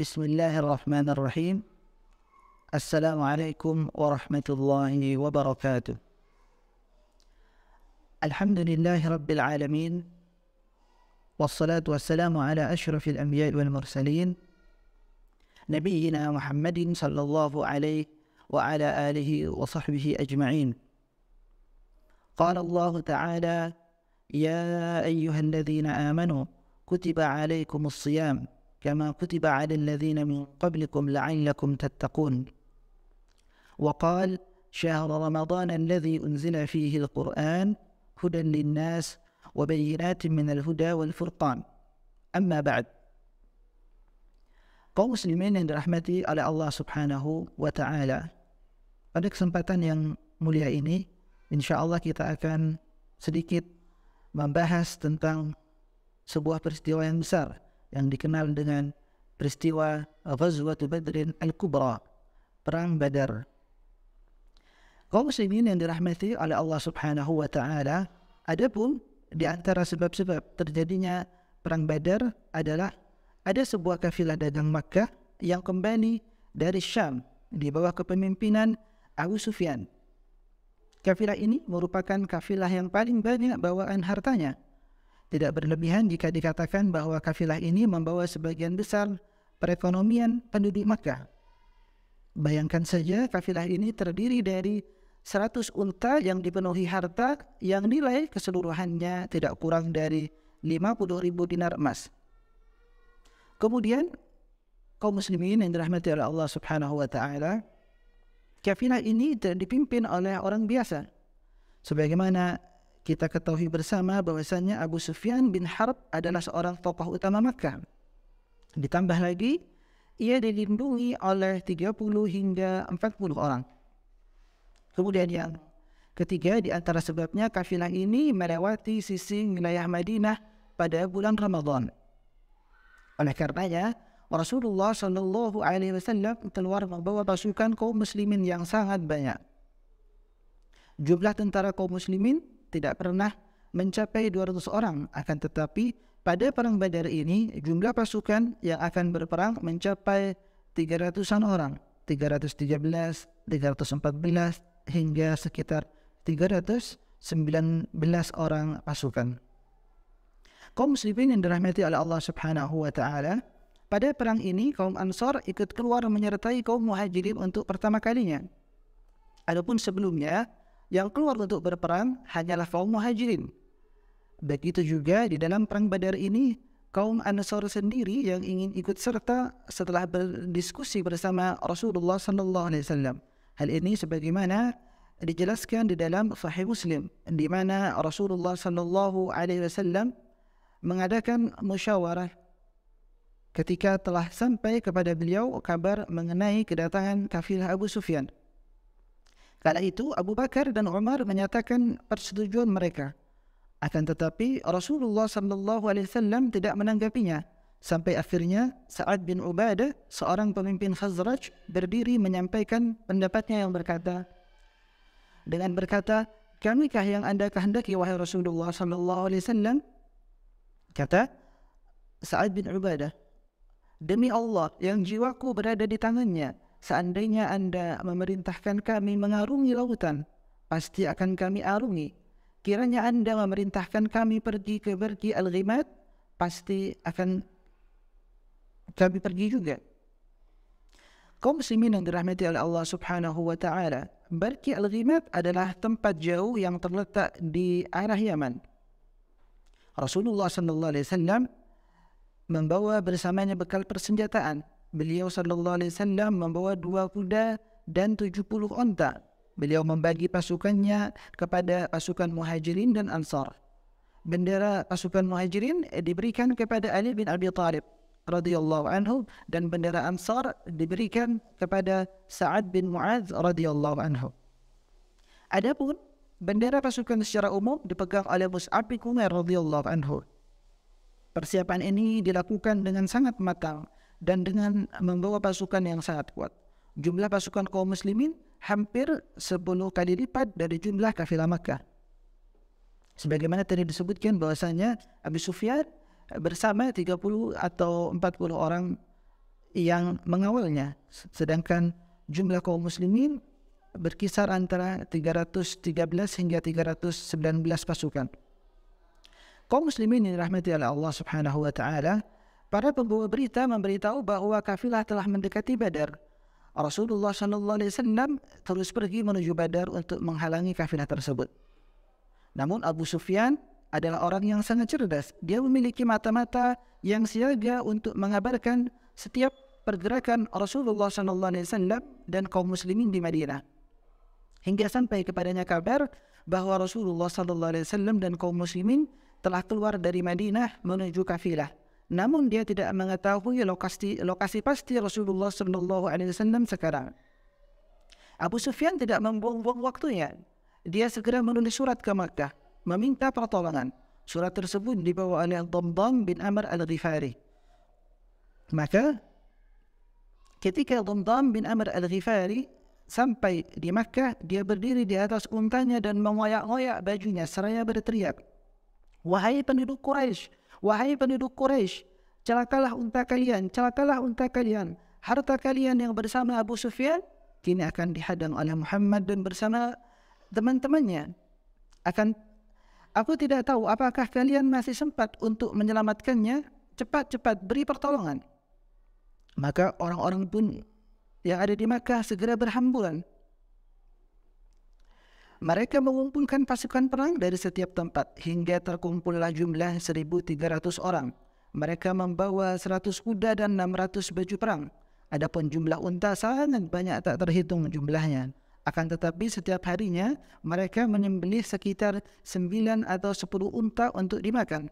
بسم الله الرحمن الرحيم السلام عليكم ورحمة الله وبركاته الحمد لله رب العالمين والصلاة والسلام على أشرف الأنبياء والمرسلين نبينا محمد صلى الله عليه وعلى آله وصحبه أجمعين قال الله تعالى يا أيها الذين آمنوا كتب عليكم الصيام كما كتب على الذين من قبلكم لعلكم تتقون وقال شهر رمضان الذي أنزل فيه القرآن هدى للناس وبينات من الهدى والفرقان أما بعد kaum muslimin yang dirahmati oleh Allah Subhanahu wa taala. Pada kesempatan yang mulia ini, insya Allah kita akan sedikit membahas tentang sebuah peristiwa yang besar yang dikenal dengan peristiwa Ghazwatul Badrin Al-Kubra, Perang Badar. Kaum muslimin yang dirahmati oleh Allah Subhanahu wa taala, adapun di antara sebab-sebab terjadinya Perang Badar adalah ada sebuah kafilah dagang Makkah yang kembali dari Syam di bawah kepemimpinan Abu Sufyan. Kafilah ini merupakan kafilah yang paling banyak bawaan hartanya, tidak berlebihan jika dikatakan bahwa kafilah ini membawa sebagian besar perekonomian penduduk Makkah. Bayangkan saja kafilah ini terdiri dari 100 unta yang dipenuhi harta yang nilai keseluruhannya tidak kurang dari 50 ribu dinar emas. Kemudian kaum muslimin yang dirahmati oleh Allah subhanahu wa ta'ala kafilah ini tidak dipimpin oleh orang biasa. Sebagaimana kita ketahui bersama bahwasannya Abu Sufyan bin Harb adalah seorang tokoh utama Makkah. Ditambah lagi, ia dilindungi oleh 30 hingga 40 orang. Kemudian yang ketiga di antara sebabnya kafilah ini melewati sisi wilayah Madinah pada bulan Ramadan. Oleh kerana Rasulullah sallallahu alaihi wasallam keluar membawa pasukan kaum muslimin yang sangat banyak. Jumlah tentara kaum muslimin tidak pernah mencapai 200 orang akan tetapi pada perang Badar ini jumlah pasukan yang akan berperang mencapai 300-an orang 313 314 hingga sekitar 319 orang pasukan kaum muslimin yang dirahmati oleh Allah Subhanahu wa taala pada perang ini kaum Ansar ikut keluar menyertai kaum Muhajirin untuk pertama kalinya adapun sebelumnya yang keluar untuk berperang hanyalah kaum muhajirin. Begitu juga di dalam perang badar ini, kaum Ansar sendiri yang ingin ikut serta setelah berdiskusi bersama Rasulullah sallallahu alaihi wasallam. Hal ini sebagaimana dijelaskan di dalam Sahih Muslim di mana Rasulullah sallallahu alaihi wasallam mengadakan musyawarah ketika telah sampai kepada beliau kabar mengenai kedatangan kafilah Abu Sufyan. Kala itu Abu Bakar dan Umar menyatakan persetujuan mereka. Akan tetapi Rasulullah sallallahu alaihi wasallam tidak menanggapinya sampai akhirnya Sa'ad bin Ubadah seorang pemimpin Khazraj berdiri menyampaikan pendapatnya yang berkata dengan berkata kamikah yang anda kehendaki wahai Rasulullah sallallahu alaihi wasallam kata Sa'ad bin Ubadah demi Allah yang jiwaku berada di tangannya seandainya anda memerintahkan kami mengarungi lautan, pasti akan kami arungi. Kiranya anda memerintahkan kami pergi ke Berki Al-Ghimad, pasti akan kami pergi juga. Kau muslimin yang dirahmati oleh Allah subhanahu wa ta'ala, Berki Al-Ghimad adalah tempat jauh yang terletak di arah Yaman. Rasulullah SAW membawa bersamanya bekal persenjataan beliau sallallahu alaihi wasallam membawa dua kuda dan tujuh puluh unta. Beliau membagi pasukannya kepada pasukan Muhajirin dan Ansar. Bendera pasukan Muhajirin diberikan kepada Ali bin Abi Thalib radhiyallahu anhu dan bendera Ansar diberikan kepada Sa'ad bin Muaz radhiyallahu anhu. Adapun bendera pasukan secara umum dipegang oleh Mus'ab bin Umair radhiyallahu anhu. Persiapan ini dilakukan dengan sangat matang dan dengan membawa pasukan yang sangat kuat. Jumlah pasukan kaum muslimin hampir 10 kali lipat dari jumlah kafilah Makkah. Sebagaimana tadi disebutkan bahwasanya Abu Sufyan bersama 30 atau 40 orang yang mengawalnya. Sedangkan jumlah kaum muslimin berkisar antara 313 hingga 319 pasukan. Kaum muslimin yang dirahmati oleh Allah Subhanahu wa taala Para pembawa berita memberitahu bahwa kafilah telah mendekati Badar. Rasulullah Shallallahu Alaihi Wasallam terus pergi menuju Badar untuk menghalangi kafilah tersebut. Namun Abu Sufyan adalah orang yang sangat cerdas. Dia memiliki mata-mata yang siaga untuk mengabarkan setiap pergerakan Rasulullah Shallallahu Alaihi Wasallam dan kaum Muslimin di Madinah. Hingga sampai kepadanya kabar bahwa Rasulullah Shallallahu Alaihi Wasallam dan kaum Muslimin telah keluar dari Madinah menuju kafilah namun dia tidak mengetahui lokasi lokasi pasti Rasulullah sallallahu Alaihi Wasallam sekarang. Abu Sufyan tidak membuang-buang waktunya. Dia segera menulis surat ke Makkah, meminta pertolongan. Surat tersebut dibawa oleh Dhamdham bin Amr Al-Ghifari. Maka ketika Dhamdham bin Amr Al-Ghifari sampai di Makkah, dia berdiri di atas untanya dan mengoyak oyak bajunya seraya berteriak. Wahai penduduk Quraisy, Wahai penduduk Quraisy, celakalah unta kalian, celakalah unta kalian. Harta kalian yang bersama Abu Sufyan kini akan dihadang oleh Muhammad dan bersama teman-temannya. Akan Aku tidak tahu apakah kalian masih sempat untuk menyelamatkannya. Cepat-cepat beri pertolongan. Maka orang-orang pun yang ada di Makkah segera berhamburan mereka mengumpulkan pasukan perang dari setiap tempat hingga terkumpullah jumlah 1.300 orang. Mereka membawa 100 kuda dan 600 baju perang. Adapun jumlah unta sangat banyak tak terhitung jumlahnya. Akan tetapi setiap harinya mereka menyembelih sekitar 9 atau 10 unta untuk dimakan.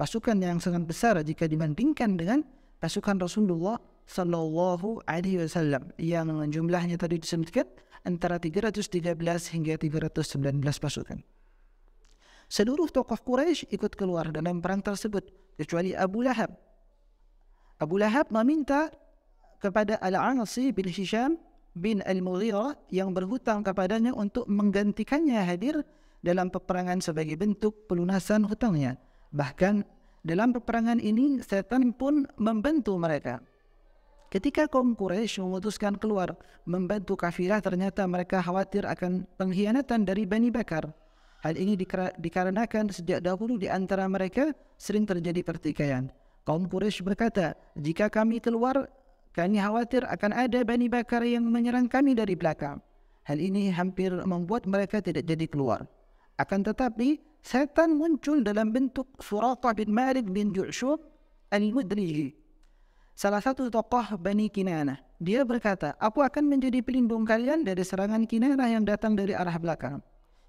Pasukan yang sangat besar jika dibandingkan dengan pasukan Rasulullah Sallallahu Alaihi Wasallam yang jumlahnya tadi disebutkan antara 313 hingga 319 pasukan. Seluruh tokoh Quraisy ikut keluar dalam perang tersebut kecuali Abu Lahab. Abu Lahab meminta kepada Al-Ansi bin Hisham bin Al-Mughirah yang berhutang kepadanya untuk menggantikannya hadir dalam peperangan sebagai bentuk pelunasan hutangnya. Bahkan dalam peperangan ini setan pun membantu mereka. Ketika kaum Quraisy memutuskan keluar membantu kafirah, ternyata mereka khawatir akan pengkhianatan dari Bani Bakar. Hal ini dikarenakan sejak dahulu di antara mereka sering terjadi pertikaian. Kaum Quraisy berkata, jika kami keluar, kami khawatir akan ada Bani Bakar yang menyerang kami dari belakang. Hal ini hampir membuat mereka tidak jadi keluar. Akan tetapi, setan muncul dalam bentuk Surata bin Malik bin Ju'shub al-Mudriji salah satu tokoh Bani Kinana. Dia berkata, aku akan menjadi pelindung kalian dari serangan Kinana yang datang dari arah belakang.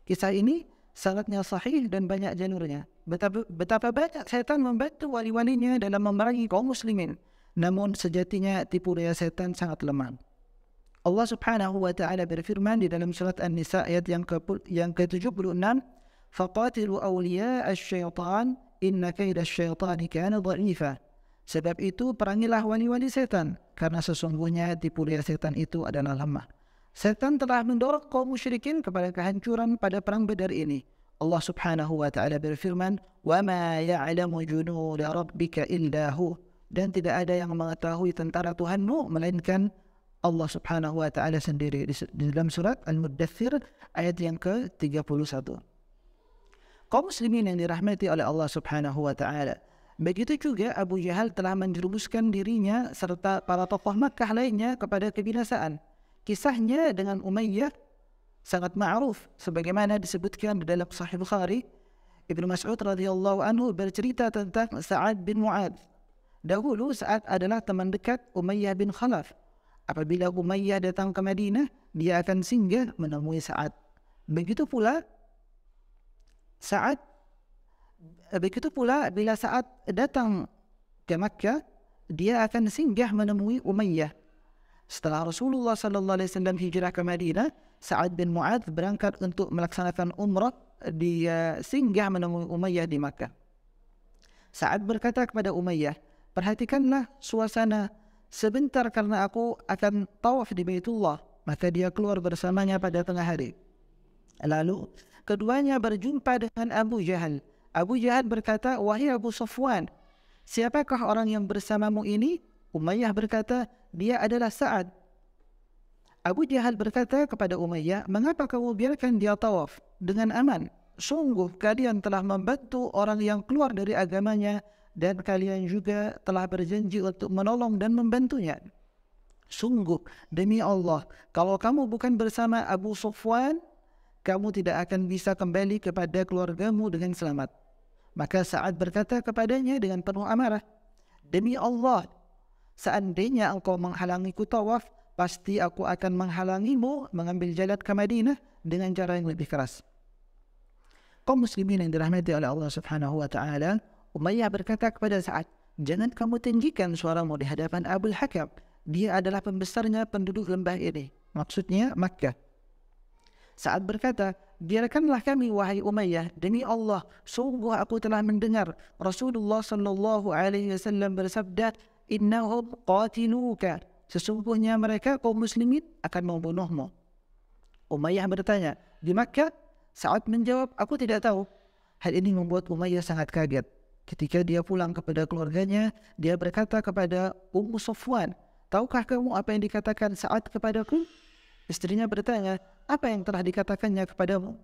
Kisah ini sangatnya sahih dan banyak jalurnya. Betapa, betapa banyak setan membantu wali-walinya dalam memerangi kaum muslimin. Namun sejatinya tipu daya setan sangat lemah. Allah subhanahu wa ta'ala berfirman di dalam surat An-Nisa ayat yang ke-76 yang awliya فَقَاتِلُوا أَوْلِيَاءَ inna إِنَّ كَيْدَ الشَّيْطَانِ كَانَ ضَعِيفًا sebab itu perangilah wali-wali setan karena sesungguhnya tipu daya setan itu adalah lemah. Setan telah mendorong kaum musyrikin kepada kehancuran pada perang Badar ini. Allah Subhanahu wa taala berfirman, "Wa ma ya'lamu junud rabbika illa hu." Dan tidak ada yang mengetahui tentara Tuhanmu melainkan Allah Subhanahu wa taala sendiri di dalam surat Al-Muddaththir ayat yang ke-31. Kaum muslimin yang dirahmati oleh Allah Subhanahu wa taala, Begitu juga Abu Jahal telah menjerumuskan dirinya serta para tokoh Makkah lainnya kepada kebinasaan. Kisahnya dengan Umayyah sangat ma'ruf sebagaimana disebutkan dalam Sahih Bukhari. ibn Mas'ud radhiyallahu anhu bercerita tentang Sa'ad bin Mu'ad. Dahulu Sa'ad adalah teman dekat Umayyah bin Khalaf. Apabila Umayyah datang ke Madinah, dia akan singgah menemui Sa'ad. Begitu pula Sa'ad begitu pula bila saat datang ke Makkah dia akan singgah menemui Umayyah setelah Rasulullah sallallahu alaihi wasallam hijrah ke Madinah Sa'ad bin Mu'adh berangkat untuk melaksanakan umrah di singgah menemui Umayyah di Makkah Sa'ad berkata kepada Umayyah perhatikanlah suasana sebentar karena aku akan tawaf di Baitullah maka dia keluar bersamanya pada tengah hari lalu keduanya berjumpa dengan Abu Jahal Abu Jahal berkata, Wahai Abu Sofwan, siapakah orang yang bersamamu ini? Umayyah berkata, dia adalah Sa'ad. Abu Jahal berkata kepada Umayyah, mengapa kamu biarkan dia tawaf dengan aman? Sungguh kalian telah membantu orang yang keluar dari agamanya dan kalian juga telah berjanji untuk menolong dan membantunya. Sungguh demi Allah, kalau kamu bukan bersama Abu Sufwan, kamu tidak akan bisa kembali kepada keluargamu dengan selamat. Maka Sa'ad berkata kepadanya dengan penuh amarah, Demi Allah, seandainya engkau menghalangiku tawaf, pasti aku akan menghalangimu mengambil jalan ke Madinah dengan cara yang lebih keras. Kau muslimin yang dirahmati oleh Allah subhanahu wa ta'ala, Umayyah berkata kepada Sa'ad, Jangan kamu tinggikan suaramu di hadapan Abu Hakam. Dia adalah pembesarnya penduduk lembah ini. Maksudnya Makkah. Saat berkata, biarkanlah kami wahai Umayyah demi Allah, sungguh aku telah mendengar Rasulullah sallallahu alaihi wasallam bersabda, "Innahum qatiluka." Sesungguhnya mereka kaum muslimin akan membunuhmu. Umayyah bertanya, "Di Makkah?" Saat menjawab, "Aku tidak tahu." Hal ini membuat Umayyah sangat kaget. Ketika dia pulang kepada keluarganya, dia berkata kepada Ummu Sofwan, "Tahukah kamu apa yang dikatakan saat kepadaku?" Istrinya bertanya, apa yang telah dikatakannya kepadamu?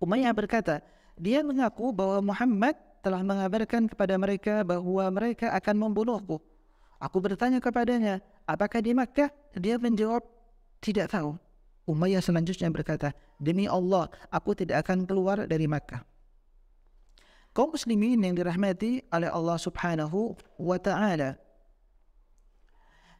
Umayyah berkata, dia mengaku bahwa Muhammad telah mengabarkan kepada mereka bahwa mereka akan membunuhku. Aku bertanya kepadanya, apakah di Makkah? Dia menjawab, tidak tahu. Umayyah selanjutnya berkata, demi Allah, aku tidak akan keluar dari Makkah. Kaum muslimin yang dirahmati oleh Allah subhanahu wa ta'ala.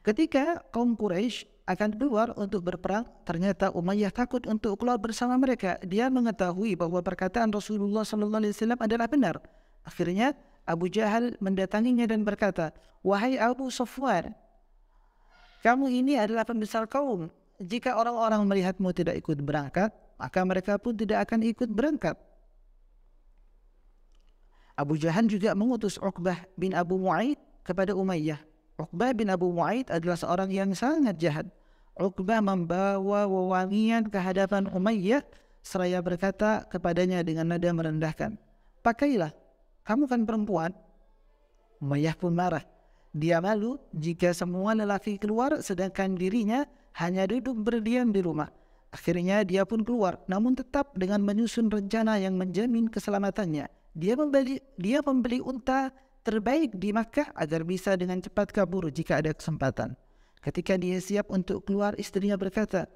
Ketika kaum Quraisy akan keluar untuk berperang, ternyata Umayyah takut untuk keluar bersama mereka. Dia mengetahui bahwa perkataan Rasulullah sallallahu alaihi wasallam adalah benar. Akhirnya Abu Jahal mendatanginya dan berkata, "Wahai Abu Sufwan, kamu ini adalah pembesar kaum. Jika orang-orang melihatmu tidak ikut berangkat, maka mereka pun tidak akan ikut berangkat." Abu Jahal juga mengutus Uqbah bin Abu Mu'aid kepada Umayyah Uqbah bin Abu Mu'aid adalah seorang yang sangat jahat. Uqbah membawa wewangian ke hadapan Umayyah seraya berkata kepadanya dengan nada merendahkan. Pakailah, kamu kan perempuan. Umayyah pun marah. Dia malu jika semua lelaki keluar sedangkan dirinya hanya duduk berdiam di rumah. Akhirnya dia pun keluar namun tetap dengan menyusun rencana yang menjamin keselamatannya. Dia membeli, dia membeli unta terbaik di Makkah agar bisa dengan cepat kabur jika ada kesempatan. Ketika dia siap untuk keluar, istrinya berkata,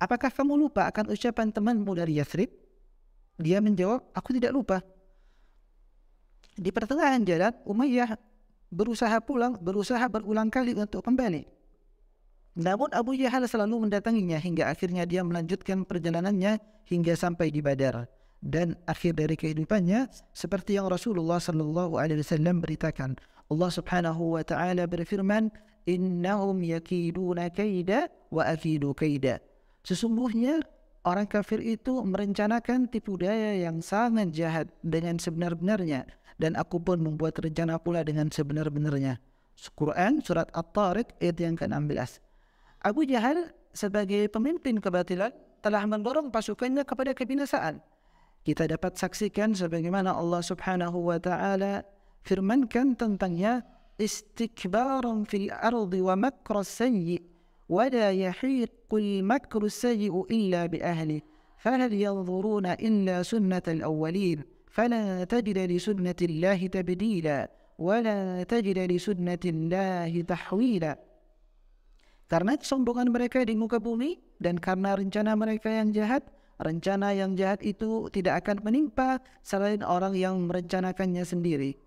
Apakah kamu lupa akan ucapan temanmu dari Yathrib? Dia menjawab, aku tidak lupa. Di pertengahan jalan, Umayyah berusaha pulang, berusaha berulang kali untuk kembali. Namun Abu Jahal selalu mendatanginya hingga akhirnya dia melanjutkan perjalanannya hingga sampai di Badar. dan akhir dari kehidupannya seperti yang Rasulullah sallallahu alaihi wasallam beritakan Allah Subhanahu wa taala berfirman innahum yakiduna kaida wa akidu kaida sesungguhnya orang kafir itu merencanakan tipu daya yang sangat jahat dengan sebenar-benarnya dan aku pun membuat rencana pula dengan sebenar-benarnya Quran surat At-Tariq ayat yang ke-16 Abu Jahal sebagai pemimpin kebatilan telah mendorong pasukannya kepada kebinasaan kita dapat saksikan sebagaimana Allah Subhanahu wa taala firmankan tentangnya istikbaran fil ardi wa makra sayyi wa la yahiqul makru sayyi illa bi ahli فهل ينظرون إلا سنة الأولين فلا تجد لسنة الله تبديلا ولا تجد لسنة الله تحويلا Karena kesombongan mereka di muka bumi dan karena rencana mereka yang jahat, Rencana yang jahat itu tidak akan menimpa selain orang yang merencanakannya sendiri.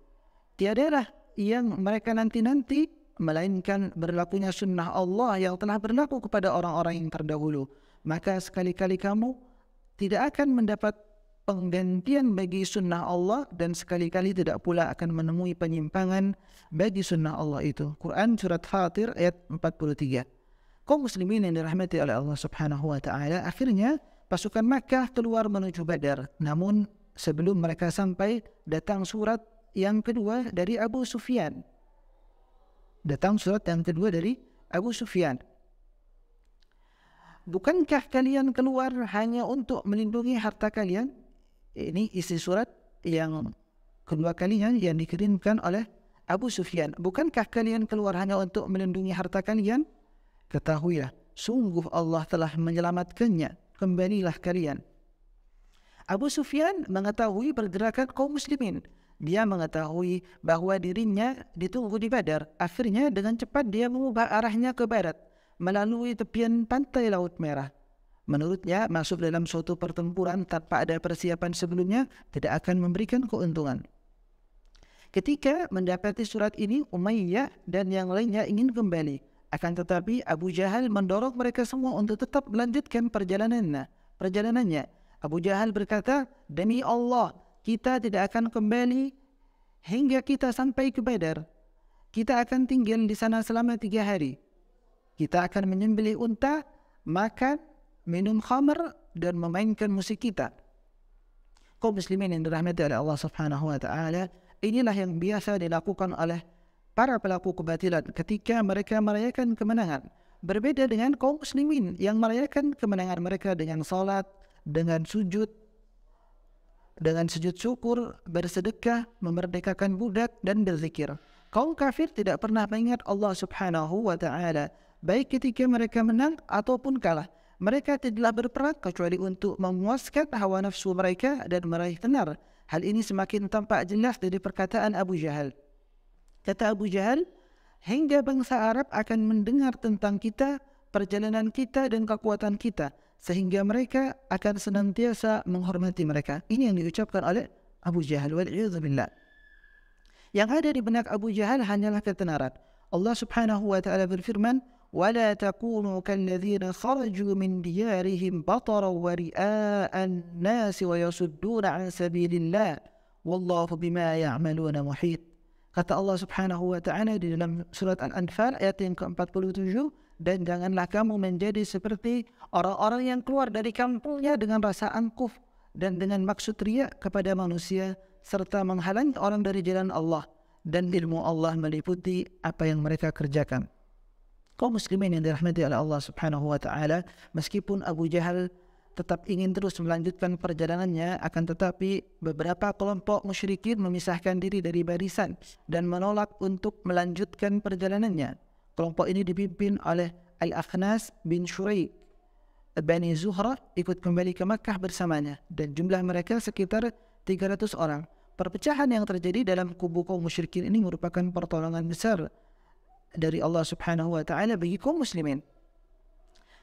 tiada Tiadalah yang mereka nanti-nanti melainkan berlakunya sunnah Allah yang telah berlaku kepada orang-orang yang terdahulu. Maka sekali-kali kamu tidak akan mendapat penggantian bagi sunnah Allah dan sekali-kali tidak pula akan menemui penyimpangan bagi sunnah Allah itu. Quran Surat Fatir ayat 43. Kau muslimin yang dirahmati oleh Allah subhanahu wa ta'ala akhirnya pasukan Makkah keluar menuju Badar. Namun sebelum mereka sampai datang surat yang kedua dari Abu Sufyan. Datang surat yang kedua dari Abu Sufyan. Bukankah kalian keluar hanya untuk melindungi harta kalian? Ini isi surat yang kedua kalinya yang dikirimkan oleh Abu Sufyan. Bukankah kalian keluar hanya untuk melindungi harta kalian? Ketahuilah, sungguh Allah telah menyelamatkannya kembalilah kalian. Abu Sufyan mengetahui pergerakan kaum muslimin. Dia mengetahui bahwa dirinya ditunggu di Badar. Akhirnya dengan cepat dia mengubah arahnya ke barat melalui tepian pantai Laut Merah. Menurutnya masuk dalam suatu pertempuran tanpa ada persiapan sebelumnya tidak akan memberikan keuntungan. Ketika mendapati surat ini, Umayyah dan yang lainnya ingin kembali. Akan tetapi Abu Jahal mendorong mereka semua untuk tetap melanjutkan perjalanannya. Perjalanannya. Abu Jahal berkata, Demi Allah, kita tidak akan kembali hingga kita sampai ke Badar. Kita akan tinggal di sana selama tiga hari. Kita akan menyembeli unta, makan, minum khamr, dan memainkan musik kita. Kau muslimin yang dirahmati oleh Allah subhanahu wa ta'ala, inilah yang biasa dilakukan oleh para pelaku kebatilan ketika mereka merayakan kemenangan. Berbeda dengan kaum muslimin yang merayakan kemenangan mereka dengan salat, dengan sujud, dengan sujud syukur, bersedekah, memerdekakan budak dan berzikir. Kaum kafir tidak pernah mengingat Allah Subhanahu wa taala baik ketika mereka menang ataupun kalah. Mereka tidaklah berperang kecuali untuk memuaskan hawa nafsu mereka dan meraih tenar. Hal ini semakin tampak jelas dari perkataan Abu Jahal. Kata Abu Jahal, hingga bangsa Arab akan mendengar tentang kita, perjalanan kita dan kekuatan kita. Sehingga mereka akan senantiasa menghormati mereka. Ini yang diucapkan oleh Abu Jahal. Wal'iyuzabillah. Yang ada di benak Abu Jahal hanyalah ketenaran. Allah subhanahu wa ta'ala berfirman, ولا تكونوا كالذين خرجوا من ديارهم بطرا ورياء الناس ويصدون عن سبيل الله والله بما يعملون محيط Kata Allah subhanahu wa ta'ala di dalam surat Al-Anfal ayat yang ke-47. Dan janganlah kamu menjadi seperti orang-orang yang keluar dari kampungnya dengan rasa angkuh dan dengan maksud riak kepada manusia serta menghalang orang dari jalan Allah dan ilmu Allah meliputi apa yang mereka kerjakan. Kau muslimin yang dirahmati oleh Allah subhanahu wa ta'ala meskipun Abu Jahal tetap ingin terus melanjutkan perjalanannya, akan tetapi beberapa kelompok musyrikin memisahkan diri dari barisan dan menolak untuk melanjutkan perjalanannya. Kelompok ini dipimpin oleh Al-Akhnas bin Shuraik. Bani Zuhra ikut kembali ke Makkah bersamanya dan jumlah mereka sekitar 300 orang. Perpecahan yang terjadi dalam kubu kaum musyrikin ini merupakan pertolongan besar dari Allah Subhanahu wa taala bagi kaum muslimin.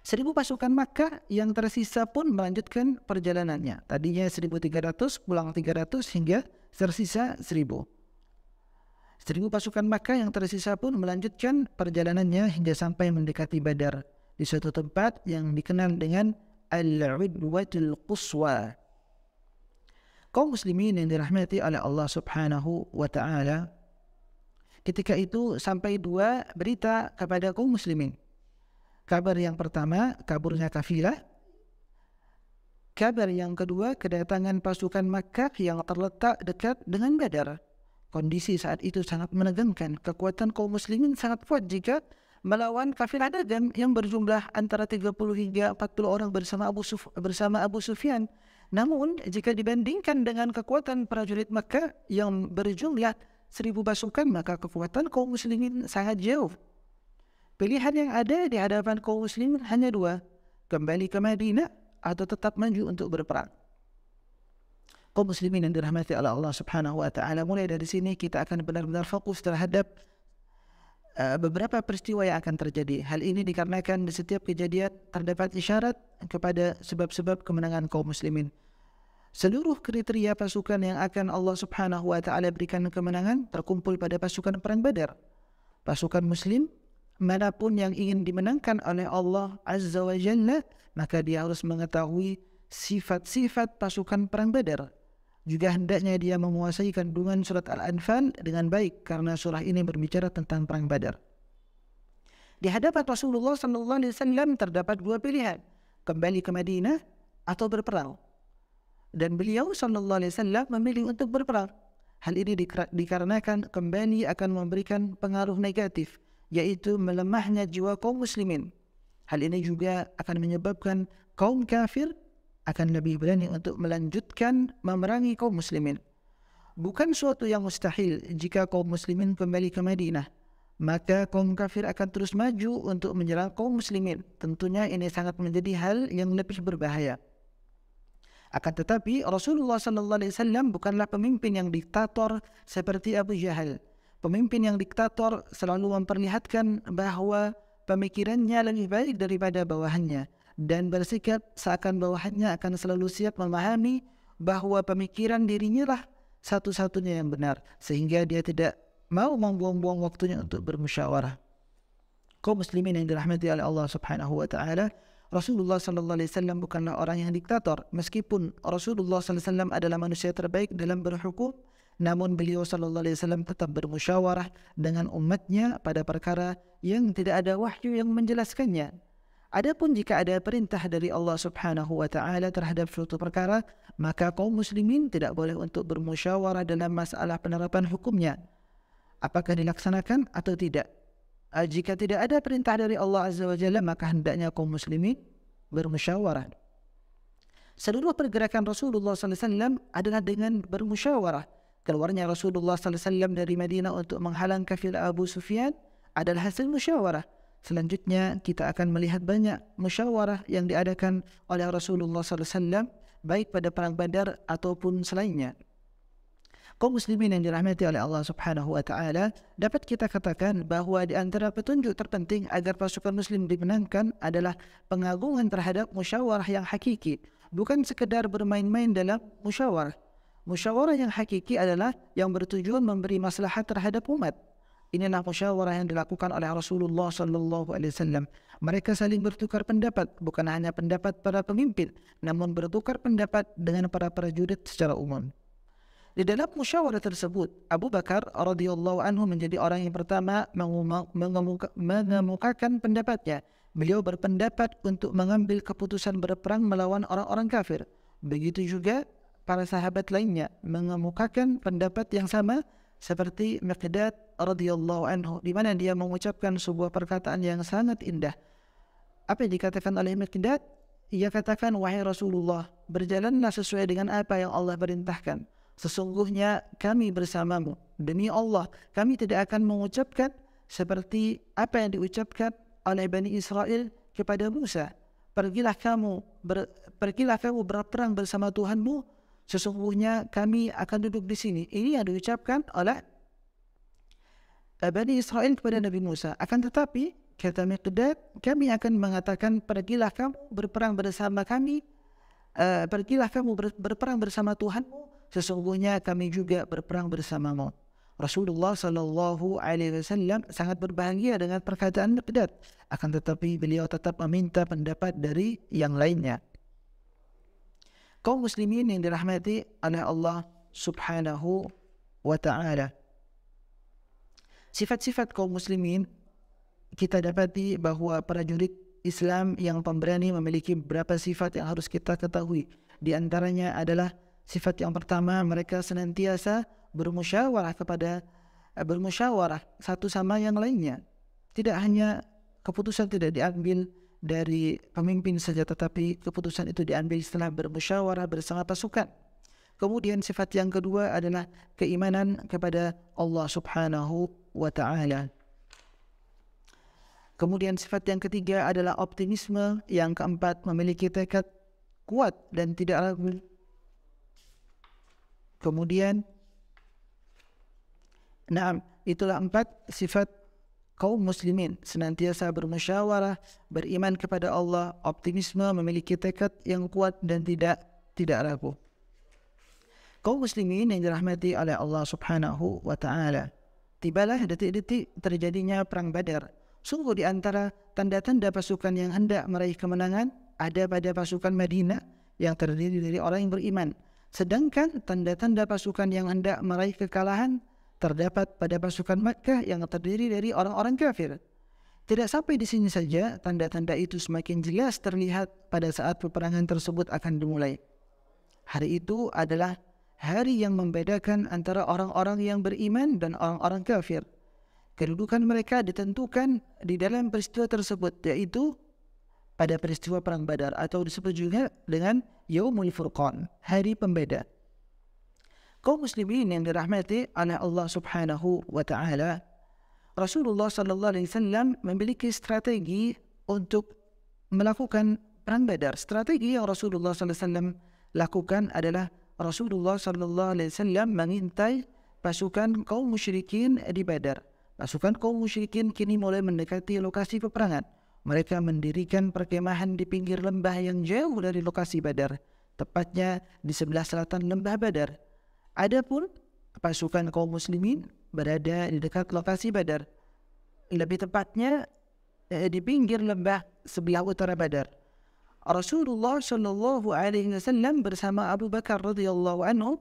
Seribu pasukan Makkah yang tersisa pun melanjutkan perjalanannya. Tadinya 1300, pulang 300 hingga tersisa 1000. Seribu pasukan Makkah yang tersisa pun melanjutkan perjalanannya hingga sampai mendekati Badar di suatu tempat yang dikenal dengan Al-Udwatul Quswa. Kaum muslimin yang dirahmati oleh Allah Subhanahu wa taala ketika itu sampai dua berita kepada kaum muslimin kabar yang pertama kaburnya hmm. kafilah kabar yang kedua kedatangan pasukan Makkah yang terletak dekat dengan Badar kondisi saat itu sangat menegangkan kekuatan kaum muslimin sangat kuat jika melawan kafilah dagang yang berjumlah antara 30 hingga 40 orang bersama Abu Suf bersama Abu Sufyan namun jika dibandingkan dengan kekuatan prajurit Makkah yang berjumlah 1000 pasukan maka kekuatan kaum muslimin sangat jauh Pilihan yang ada di hadapan kaum Muslim hanya dua, kembali ke Madinah atau tetap maju untuk berperang. Kaum muslimin yang dirahmati oleh Allah Subhanahu wa taala, mulai dari sini kita akan benar-benar fokus terhadap eh, beberapa peristiwa yang akan terjadi. Hal ini dikarenakan di setiap kejadian terdapat isyarat kepada sebab-sebab kemenangan kaum muslimin. Seluruh kriteria pasukan yang akan Allah Subhanahu wa taala berikan kemenangan terkumpul pada pasukan perang Badar. Pasukan muslim manapun yang ingin dimenangkan oleh Allah Azza wa Jalla, maka dia harus mengetahui sifat-sifat pasukan perang Badar. Juga hendaknya dia menguasai kandungan surat Al-Anfal dengan baik karena surah ini berbicara tentang perang Badar. Di hadapan Rasulullah sallallahu alaihi wasallam terdapat dua pilihan, kembali ke Madinah atau berperang. Dan beliau sallallahu alaihi wasallam memilih untuk berperang. Hal ini dikarenakan kembali akan memberikan pengaruh negatif yaitu melemahnya jiwa kaum muslimin. Hal ini juga akan menyebabkan kaum kafir akan lebih berani untuk melanjutkan memerangi kaum muslimin. Bukan suatu yang mustahil jika kaum muslimin kembali ke Madinah. Maka kaum kafir akan terus maju untuk menyerang kaum muslimin. Tentunya ini sangat menjadi hal yang lebih berbahaya. Akan tetapi Rasulullah SAW bukanlah pemimpin yang diktator seperti Abu Jahal. Pemimpin yang diktator selalu memperlihatkan bahwa pemikirannya lebih baik daripada bawahannya dan bersikap seakan bawahannya akan selalu siap memahami bahwa pemikiran dirinya lah satu-satunya yang benar sehingga dia tidak mau membuang-buang waktunya untuk bermusyawarah. Kau muslimin yang dirahmati oleh Allah Subhanahu wa taala, Rasulullah sallallahu alaihi wasallam bukanlah orang yang diktator meskipun Rasulullah sallallahu alaihi wasallam adalah manusia terbaik dalam berhukum Namun beliau sallallahu alaihi wasallam tetap bermusyawarah dengan umatnya pada perkara yang tidak ada wahyu yang menjelaskannya. Adapun jika ada perintah dari Allah Subhanahu wa taala terhadap suatu perkara, maka kaum muslimin tidak boleh untuk bermusyawarah dalam masalah penerapan hukumnya. Apakah dilaksanakan atau tidak? Ah, jika tidak ada perintah dari Allah Azza wa Jalla, maka hendaknya kaum muslimin bermusyawarah. Seluruh pergerakan Rasulullah sallallahu alaihi wasallam adalah dengan bermusyawarah keluarnya Rasulullah Sallallahu Alaihi Wasallam dari Madinah untuk menghalang kafilah Abu Sufyan adalah hasil musyawarah. Selanjutnya kita akan melihat banyak musyawarah yang diadakan oleh Rasulullah Sallallahu Alaihi Wasallam baik pada perang Badar ataupun selainnya. Kaum muslimin yang dirahmati oleh Allah Subhanahu wa taala dapat kita katakan bahawa di antara petunjuk terpenting agar pasukan muslim dimenangkan adalah pengagungan terhadap musyawarah yang hakiki, bukan sekadar bermain-main dalam musyawarah. Musyawarah yang hakiki adalah yang bertujuan memberi maslahat terhadap umat. Inilah musyawarah yang dilakukan oleh Rasulullah sallallahu alaihi wasallam. Mereka saling bertukar pendapat, bukan hanya pendapat para pemimpin, namun bertukar pendapat dengan para prajurit secara umum. Di dalam musyawarah tersebut, Abu Bakar radhiyallahu anhu menjadi orang yang pertama mengemukakan pendapatnya. Beliau berpendapat untuk mengambil keputusan berperang melawan orang-orang kafir. Begitu juga para sahabat lainnya mengemukakan pendapat yang sama seperti Miqdad radhiyallahu anhu di mana dia mengucapkan sebuah perkataan yang sangat indah. Apa yang dikatakan oleh Miqdad? Ia katakan wahai Rasulullah, berjalanlah sesuai dengan apa yang Allah perintahkan. Sesungguhnya kami bersamamu. Demi Allah, kami tidak akan mengucapkan seperti apa yang diucapkan oleh Bani Israel kepada Musa. Pergilah kamu, ber, pergilah kamu berperang bersama Tuhanmu sesungguhnya kami akan duduk di sini. Ini yang diucapkan oleh eh, Bani Israel kepada Nabi Musa. Akan tetapi, kata Miqdad, kami akan mengatakan, pergilah kamu berperang bersama kami, uh, pergilah kamu ber, berperang bersama Tuhanmu, sesungguhnya kami juga berperang bersamamu. Rasulullah sallallahu alaihi wasallam sangat berbahagia dengan perkataan Miqdad. Akan tetapi beliau tetap meminta pendapat dari yang lainnya. Kaum muslimin yang dirahmati oleh Allah subhanahu wa ta'ala. Sifat-sifat kaum muslimin kita dapati bahawa prajurit Islam yang pemberani memiliki beberapa sifat yang harus kita ketahui. Di antaranya adalah sifat yang pertama mereka senantiasa bermusyawarah kepada bermusyawarah satu sama yang lainnya. Tidak hanya keputusan tidak diambil dari pemimpin saja tetapi keputusan itu diambil setelah bermusyawarah bersama pasukan. Kemudian sifat yang kedua adalah keimanan kepada Allah Subhanahu wa taala. Kemudian sifat yang ketiga adalah optimisme, yang keempat memiliki tekad kuat dan tidak ragu. Kemudian Nah, itulah empat sifat kaum muslimin senantiasa bermusyawarah, beriman kepada Allah, optimisme, memiliki tekad yang kuat dan tidak tidak ragu. Kaum muslimin yang dirahmati oleh Allah Subhanahu wa taala. Tibalah detik-detik terjadinya perang Badar. Sungguh di antara tanda-tanda pasukan yang hendak meraih kemenangan ada pada pasukan Madinah yang terdiri dari orang yang beriman. Sedangkan tanda-tanda pasukan yang hendak meraih kekalahan terdapat pada pasukan Makkah yang terdiri dari orang-orang kafir. Tidak sampai di sini saja, tanda-tanda itu semakin jelas terlihat pada saat peperangan tersebut akan dimulai. Hari itu adalah hari yang membedakan antara orang-orang yang beriman dan orang-orang kafir. Kedudukan mereka ditentukan di dalam peristiwa tersebut, yaitu pada peristiwa Perang Badar atau disebut juga dengan Yaumul Furqan, hari pembeda. kaum muslimin yang dirahmati oleh Allah Subhanahu wa taala Rasulullah sallallahu alaihi wasallam memiliki strategi untuk melakukan perang Badar. Strategi yang Rasulullah sallallahu alaihi wasallam lakukan adalah Rasulullah sallallahu alaihi wasallam mengintai pasukan kaum musyrikin di Badar. Pasukan kaum musyrikin kini mulai mendekati lokasi peperangan. Mereka mendirikan perkemahan di pinggir lembah yang jauh dari lokasi Badar, tepatnya di sebelah selatan lembah Badar. Adapun pasukan kaum muslimin berada di dekat lokasi Badar. Lebih tepatnya eh, di pinggir lembah sebelah utara Badar. Rasulullah sallallahu alaihi wasallam bersama Abu Bakar radhiyallahu anhu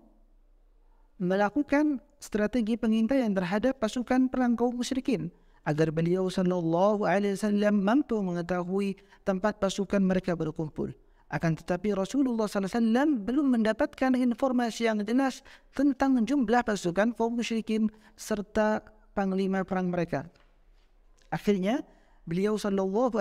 melakukan strategi pengintaian terhadap pasukan perang kaum musyrikin agar beliau sallallahu alaihi wasallam mampu mengetahui tempat pasukan mereka berkumpul. Akan tetapi Rasulullah SAW belum mendapatkan informasi yang jelas tentang jumlah pasukan kaum musyrikin serta panglima perang mereka. Akhirnya, beliau SAW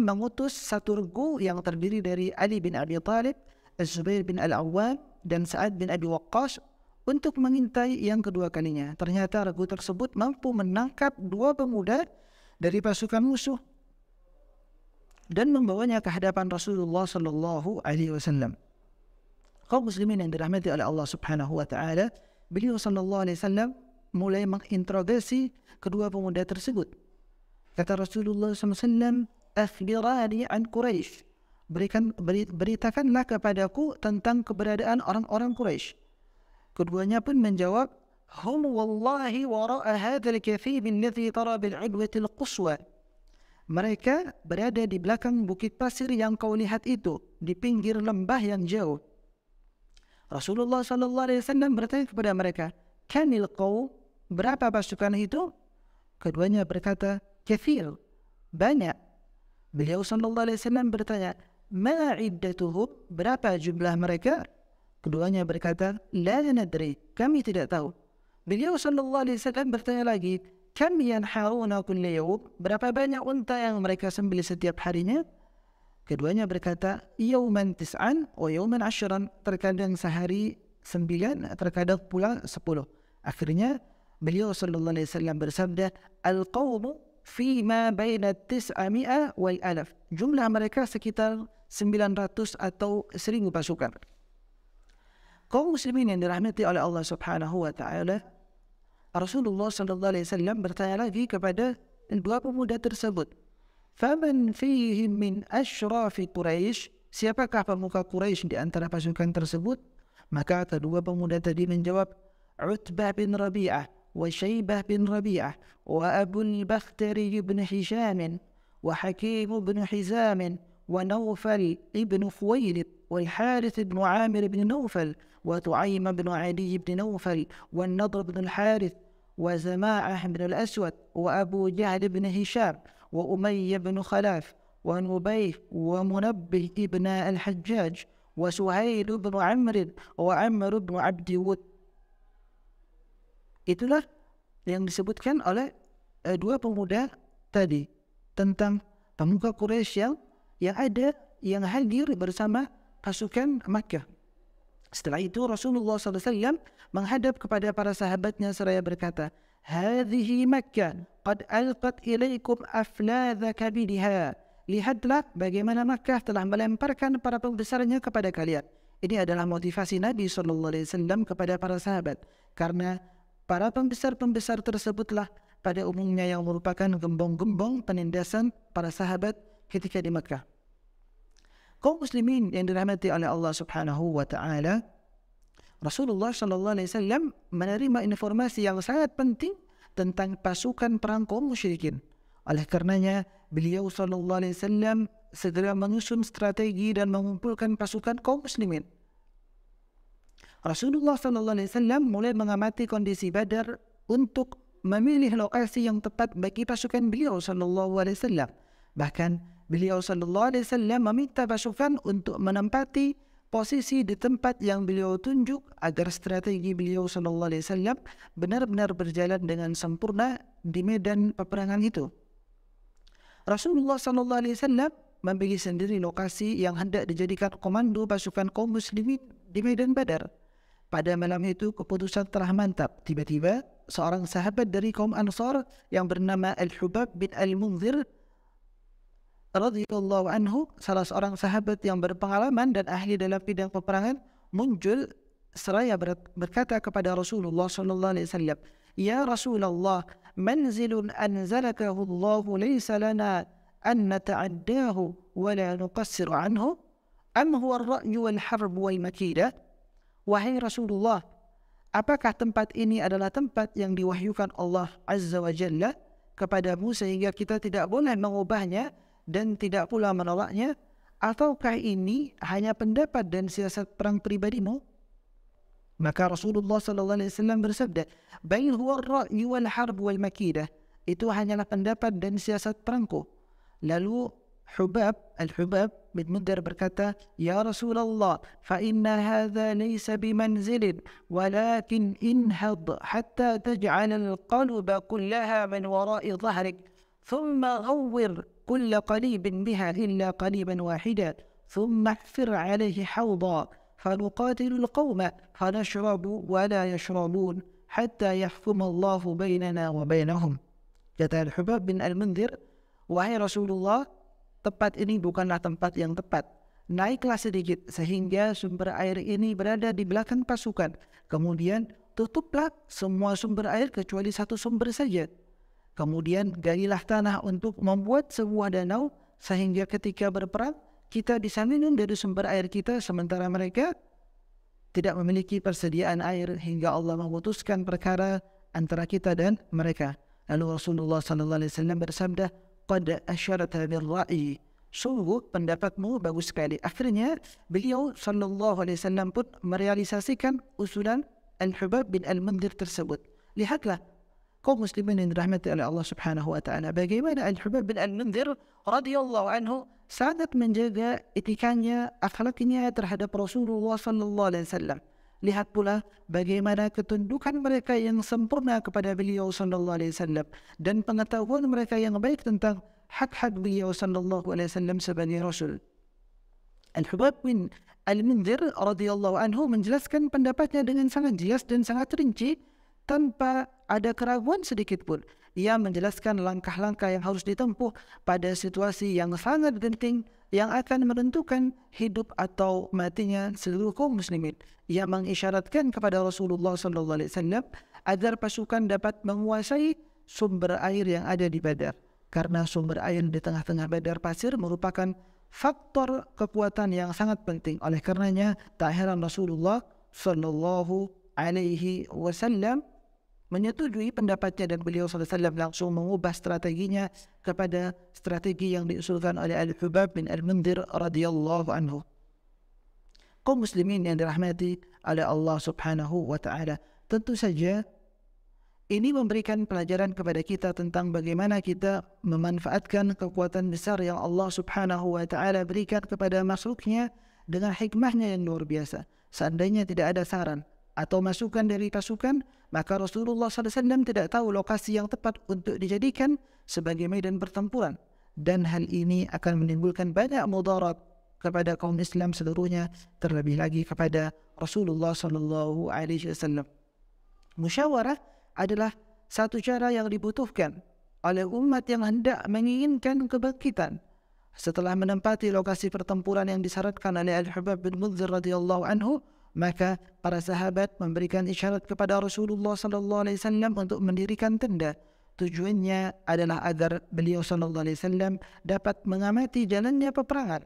mengutus satu regu yang terdiri dari Ali bin Abi Talib, Zubair bin Al-Awwam dan Sa'ad bin Abi Waqqas untuk mengintai yang kedua kalinya. Ternyata regu tersebut mampu menangkap dua pemuda dari pasukan musuh dan membawanya ke hadapan Rasulullah sallallahu alaihi wasallam. Kaum muslimin yang dirahmati oleh Allah Subhanahu wa taala, beliau sallallahu alaihi wasallam mulai menginterogasi kedua pemuda tersebut. Kata Rasulullah sallallahu alaihi wasallam, an Quraisy." Berikan beritakanlah kepadaku tentang keberadaan orang-orang Quraisy. Keduanya pun menjawab, "Hum wallahi wara'a hadzal kathib alladhi tara bil 'udwati al-quswa." Mereka berada di belakang bukit pasir yang kau lihat itu di pinggir lembah yang jauh. Rasulullah sallallahu alaihi wasallam bertanya kepada mereka, "Kanil kau berapa pasukan itu?" Keduanya berkata, "Kafir." Banyak. Beliau sallallahu alaihi wasallam bertanya, "Ma iddatuhu?" Berapa jumlah mereka? Keduanya berkata, "La nadri." Kami tidak tahu. Beliau sallallahu alaihi wasallam bertanya lagi, kam yanharuna kulli yawm berapa banyak unta yang mereka sembelih setiap harinya keduanya berkata yawman tis'an wa yawman asyran terkadang sehari sembilan terkadang pula sepuluh akhirnya beliau sallallahu alaihi wasallam bersabda al-qawmu fi ma baina tis'amia wal alaf jumlah mereka sekitar 900 atau 1000 pasukan kaum muslimin yang dirahmati oleh Allah Subhanahu wa taala Rasulullah sallallahu alaihi wasallam bertanya lagi kepada dua pemuda tersebut. Faman fihim min ashrafi Quraisy Siapakah pemuka Quraisy di antara pasukan tersebut? Maka kedua pemuda tadi menjawab, Utbah bin Rabi'ah, wa Shaybah bin Rabi'ah, wa Abu bakhtari bin Hisham, wa Hakim bin Hizam, wa Nawfal ibn Khuwailid, wa Harith bin Amir bin Nawfal, وتعيم بن علي بن نوفل والنضر بن الحارث وزماعة بن الأسود وأبو جهل بن هشام وأمية بن خلاف ونبيه ومنبه ابن الحجاج وسهيل بن عمرو وعمر بن عبد ود Itulah yang disebutkan oleh eh, dua pemuda tadi tentang pemuka Quraisy yang, yang ada yang hadir bersama pasukan Makkah. Setelah itu Rasulullah SAW menghadap kepada para sahabatnya seraya berkata, Hadhihi Makkah qad alqat ilaikum afnadha kabidiha. Lihatlah bagaimana Makkah telah melemparkan para pembesarnya kepada kalian. Ini adalah motivasi Nabi SAW kepada para sahabat. Karena para pembesar-pembesar tersebutlah pada umumnya yang merupakan gembong-gembong penindasan para sahabat ketika di Makkah kaum muslimin yang dirahmati oleh Allah Subhanahu wa taala Rasulullah sallallahu alaihi wasallam menerima informasi yang sangat penting tentang pasukan perang kaum musyrikin oleh karenanya beliau sallallahu alaihi wasallam segera menyusun strategi dan mengumpulkan pasukan kaum muslimin Rasulullah sallallahu alaihi wasallam mulai mengamati kondisi Badar untuk memilih lokasi yang tepat bagi pasukan beliau sallallahu alaihi wasallam bahkan beliau sallallahu alaihi wasallam meminta pasukan untuk menempati posisi di tempat yang beliau tunjuk agar strategi beliau sallallahu alaihi wasallam benar-benar berjalan dengan sempurna di medan peperangan itu. Rasulullah sallallahu alaihi wasallam memilih sendiri lokasi yang hendak dijadikan komando pasukan kaum muslimin di medan Badar. Pada malam itu keputusan telah mantap. Tiba-tiba seorang sahabat dari kaum Ansar yang bernama Al-Hubab bin Al-Munzir radhiyallahu anhu salah seorang sahabat yang berpengalaman dan ahli dalam bidang peperangan muncul seraya berkata kepada Rasulullah sallallahu alaihi wasallam ya Rasulullah manzilun anzalakahu Allah laysa lana an nata'addahu wa la nuqassiru anhu am huwa ar-ra'y wal harb wal makida wahai Rasulullah Apakah tempat ini adalah tempat yang diwahyukan Allah Azza wa Jalla kepadamu sehingga kita tidak boleh mengubahnya dan tidak pula menolaknya? Ataukah ini hanya pendapat dan siasat perang pribadimu? Maka Rasulullah sallallahu alaihi wasallam bersabda, "Bain huwa ar-ra'yu wal harb wal makidah." Itu hanyalah pendapat dan siasat perangku. Lalu Hubab Al-Hubab bin Mudir berkata, "Ya Rasulullah, fa inna hadha laysa bimanzilin, walakin inhad hatta taj'al al-qalb kullaha min wara'i dhahrik." ثم غور كل قليب بها إلا قليبا واحدا ثم احفر عليه حوضا فنقاتل القوم فنشرب ولا يشربون حتى يحكم الله بيننا وبينهم kata Al-Hubab bin Al-Mundir wahai Rasulullah tempat ini bukanlah tempat yang tepat naiklah sedikit sehingga sumber air ini berada di belakang pasukan kemudian tutuplah semua sumber air kecuali satu sumber saja Kemudian galilah tanah untuk membuat sebuah danau sehingga ketika berperang kita disaminin dari sumber air kita sementara mereka tidak memiliki persediaan air hingga Allah memutuskan perkara antara kita dan mereka. Lalu Rasulullah sallallahu alaihi wasallam bersabda, "Qad asyarat bil ra'i." Sungguh pendapatmu bagus sekali. Akhirnya beliau sallallahu alaihi wasallam pun merealisasikan usulan Al-Hubab bin Al-Mundhir tersebut. Lihatlah kaum muslimin yang dirahmati oleh Allah Subhanahu wa taala bagaimana Al-Hubab bin Al-Munzir radhiyallahu anhu sangat menjaga etikanya akhlaknya terhadap Rasulullah sallallahu alaihi wasallam lihat pula bagaimana ketundukan mereka yang sempurna kepada beliau sallallahu alaihi wasallam dan pengetahuan mereka yang baik tentang hak-hak beliau sallallahu alaihi wasallam sebagai rasul Al-Hubab bin Al-Munzir radhiyallahu anhu menjelaskan pendapatnya dengan sangat jelas dan sangat rinci tanpa ada keraguan sedikit pun. Ia menjelaskan langkah-langkah yang harus ditempuh pada situasi yang sangat genting yang akan menentukan hidup atau matinya seluruh kaum muslimin. Ia mengisyaratkan kepada Rasulullah sallallahu alaihi wasallam agar pasukan dapat menguasai sumber air yang ada di Badar karena sumber air di tengah-tengah Badar pasir merupakan faktor kekuatan yang sangat penting. Oleh karenanya, tak heran Rasulullah sallallahu alaihi wasallam menyetujui pendapatnya dan beliau SAW langsung mengubah strateginya kepada strategi yang diusulkan oleh Al-Hubab bin al mundhir radhiyallahu anhu. Kaum muslimin yang dirahmati oleh Allah subhanahu wa ta'ala. Tentu saja ini memberikan pelajaran kepada kita tentang bagaimana kita memanfaatkan kekuatan besar yang Allah subhanahu wa ta'ala berikan kepada makhluknya dengan hikmahnya yang luar biasa. Seandainya tidak ada saran atau masukan dari pasukan, maka Rasulullah SAW tidak tahu lokasi yang tepat untuk dijadikan sebagai medan pertempuran dan hal ini akan menimbulkan banyak mudarat kepada kaum Islam seluruhnya terlebih lagi kepada Rasulullah SAW. Musyawarah adalah satu cara yang dibutuhkan oleh umat yang hendak menginginkan kebangkitan. Setelah menempati lokasi pertempuran yang disyaratkan oleh Al-Hubab bin Mudzir radhiyallahu anhu, maka para sahabat memberikan isyarat kepada Rasulullah sallallahu alaihi wasallam untuk mendirikan tenda tujuannya adalah agar beliau sallallahu alaihi wasallam dapat mengamati jalannya peperangan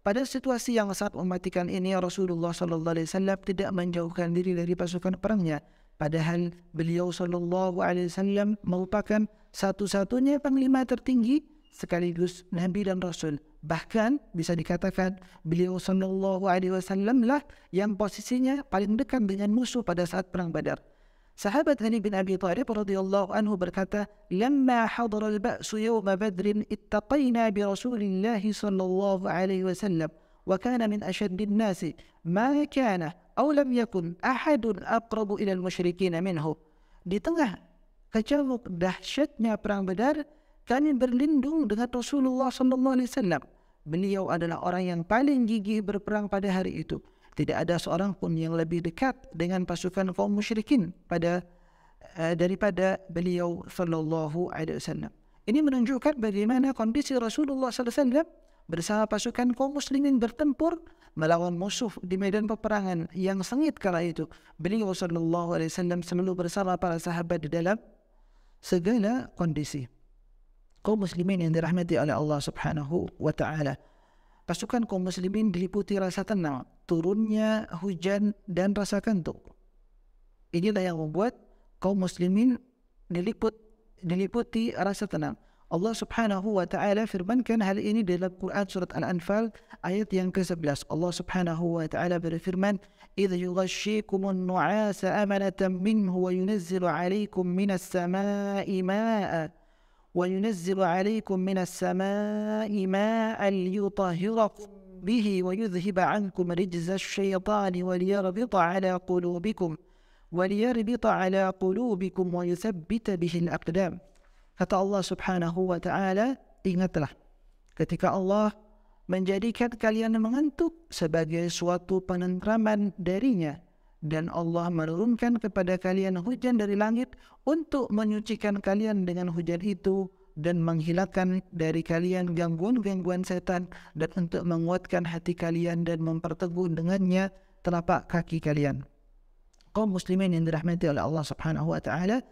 pada situasi yang sangat mematikan ini Rasulullah sallallahu alaihi wasallam tidak menjauhkan diri dari pasukan perangnya padahal beliau sallallahu alaihi wasallam merupakan satu-satunya panglima tertinggi sekaligus nabi dan rasul Bahkan bisa dikatakan beliau sallallahu alaihi wasallam lah yang posisinya paling dekat dengan musuh pada saat perang Badar. Sahabat Ali bin Abi Thalib radhiyallahu anhu berkata, "Lamma hadara al-ba'su yawma Badr, ittaqayna bi Rasulillah sallallahu alaihi wasallam, wa kana min ashadd an-nas ma kana aw lam yakun ahad aqrab ila al-mushrikin minhu." Di tengah kecamuk dahsyatnya perang Badar, kami berlindung dengan Rasulullah sallallahu alaihi wasallam. Beliau adalah orang yang paling gigih berperang pada hari itu. Tidak ada seorang pun yang lebih dekat dengan pasukan kaum musyrikin pada uh, daripada beliau sallallahu alaihi wasallam. Ini menunjukkan bagaimana kondisi Rasulullah sallallahu alaihi wasallam bersama pasukan kaum muslimin bertempur melawan musuh di medan peperangan yang sengit kala itu. Beliau sallallahu alaihi wasallam selalu bersama para sahabat di dalam segala kondisi kaum muslimin yang dirahmati oleh Allah Subhanahu wa taala. Pasukan kaum muslimin diliputi rasa tenang, turunnya hujan dan rasa kantuk. Inilah yang membuat kaum muslimin diliput diliputi rasa tenang. Allah Subhanahu wa taala firmankan hal ini dalam Quran surat Al-Anfal ayat yang ke-11. Allah Subhanahu wa taala berfirman, "Idza yughashshikumun nu'asa amanatan minhu wa yunzilu 'alaykum minas samaa'i ma'a" وينزل عليكم من السماء ماء ليطهركم به ويذهب عنكم رجز الشيطان وليربط على قلوبكم وليربط على قلوبكم ويثبت به الأقدام kata Allah subhanahu wa ta'ala ingatlah ketika Allah menjadikan kalian mengantuk sebagai suatu penentraman darinya dan Allah menurunkan kepada kalian hujan dari langit untuk menyucikan kalian dengan hujan itu dan menghilangkan dari kalian gangguan-gangguan setan dan untuk menguatkan hati kalian dan memperteguh dengannya telapak kaki kalian. Kaum muslimin yang dirahmati oleh Allah Subhanahu wa taala,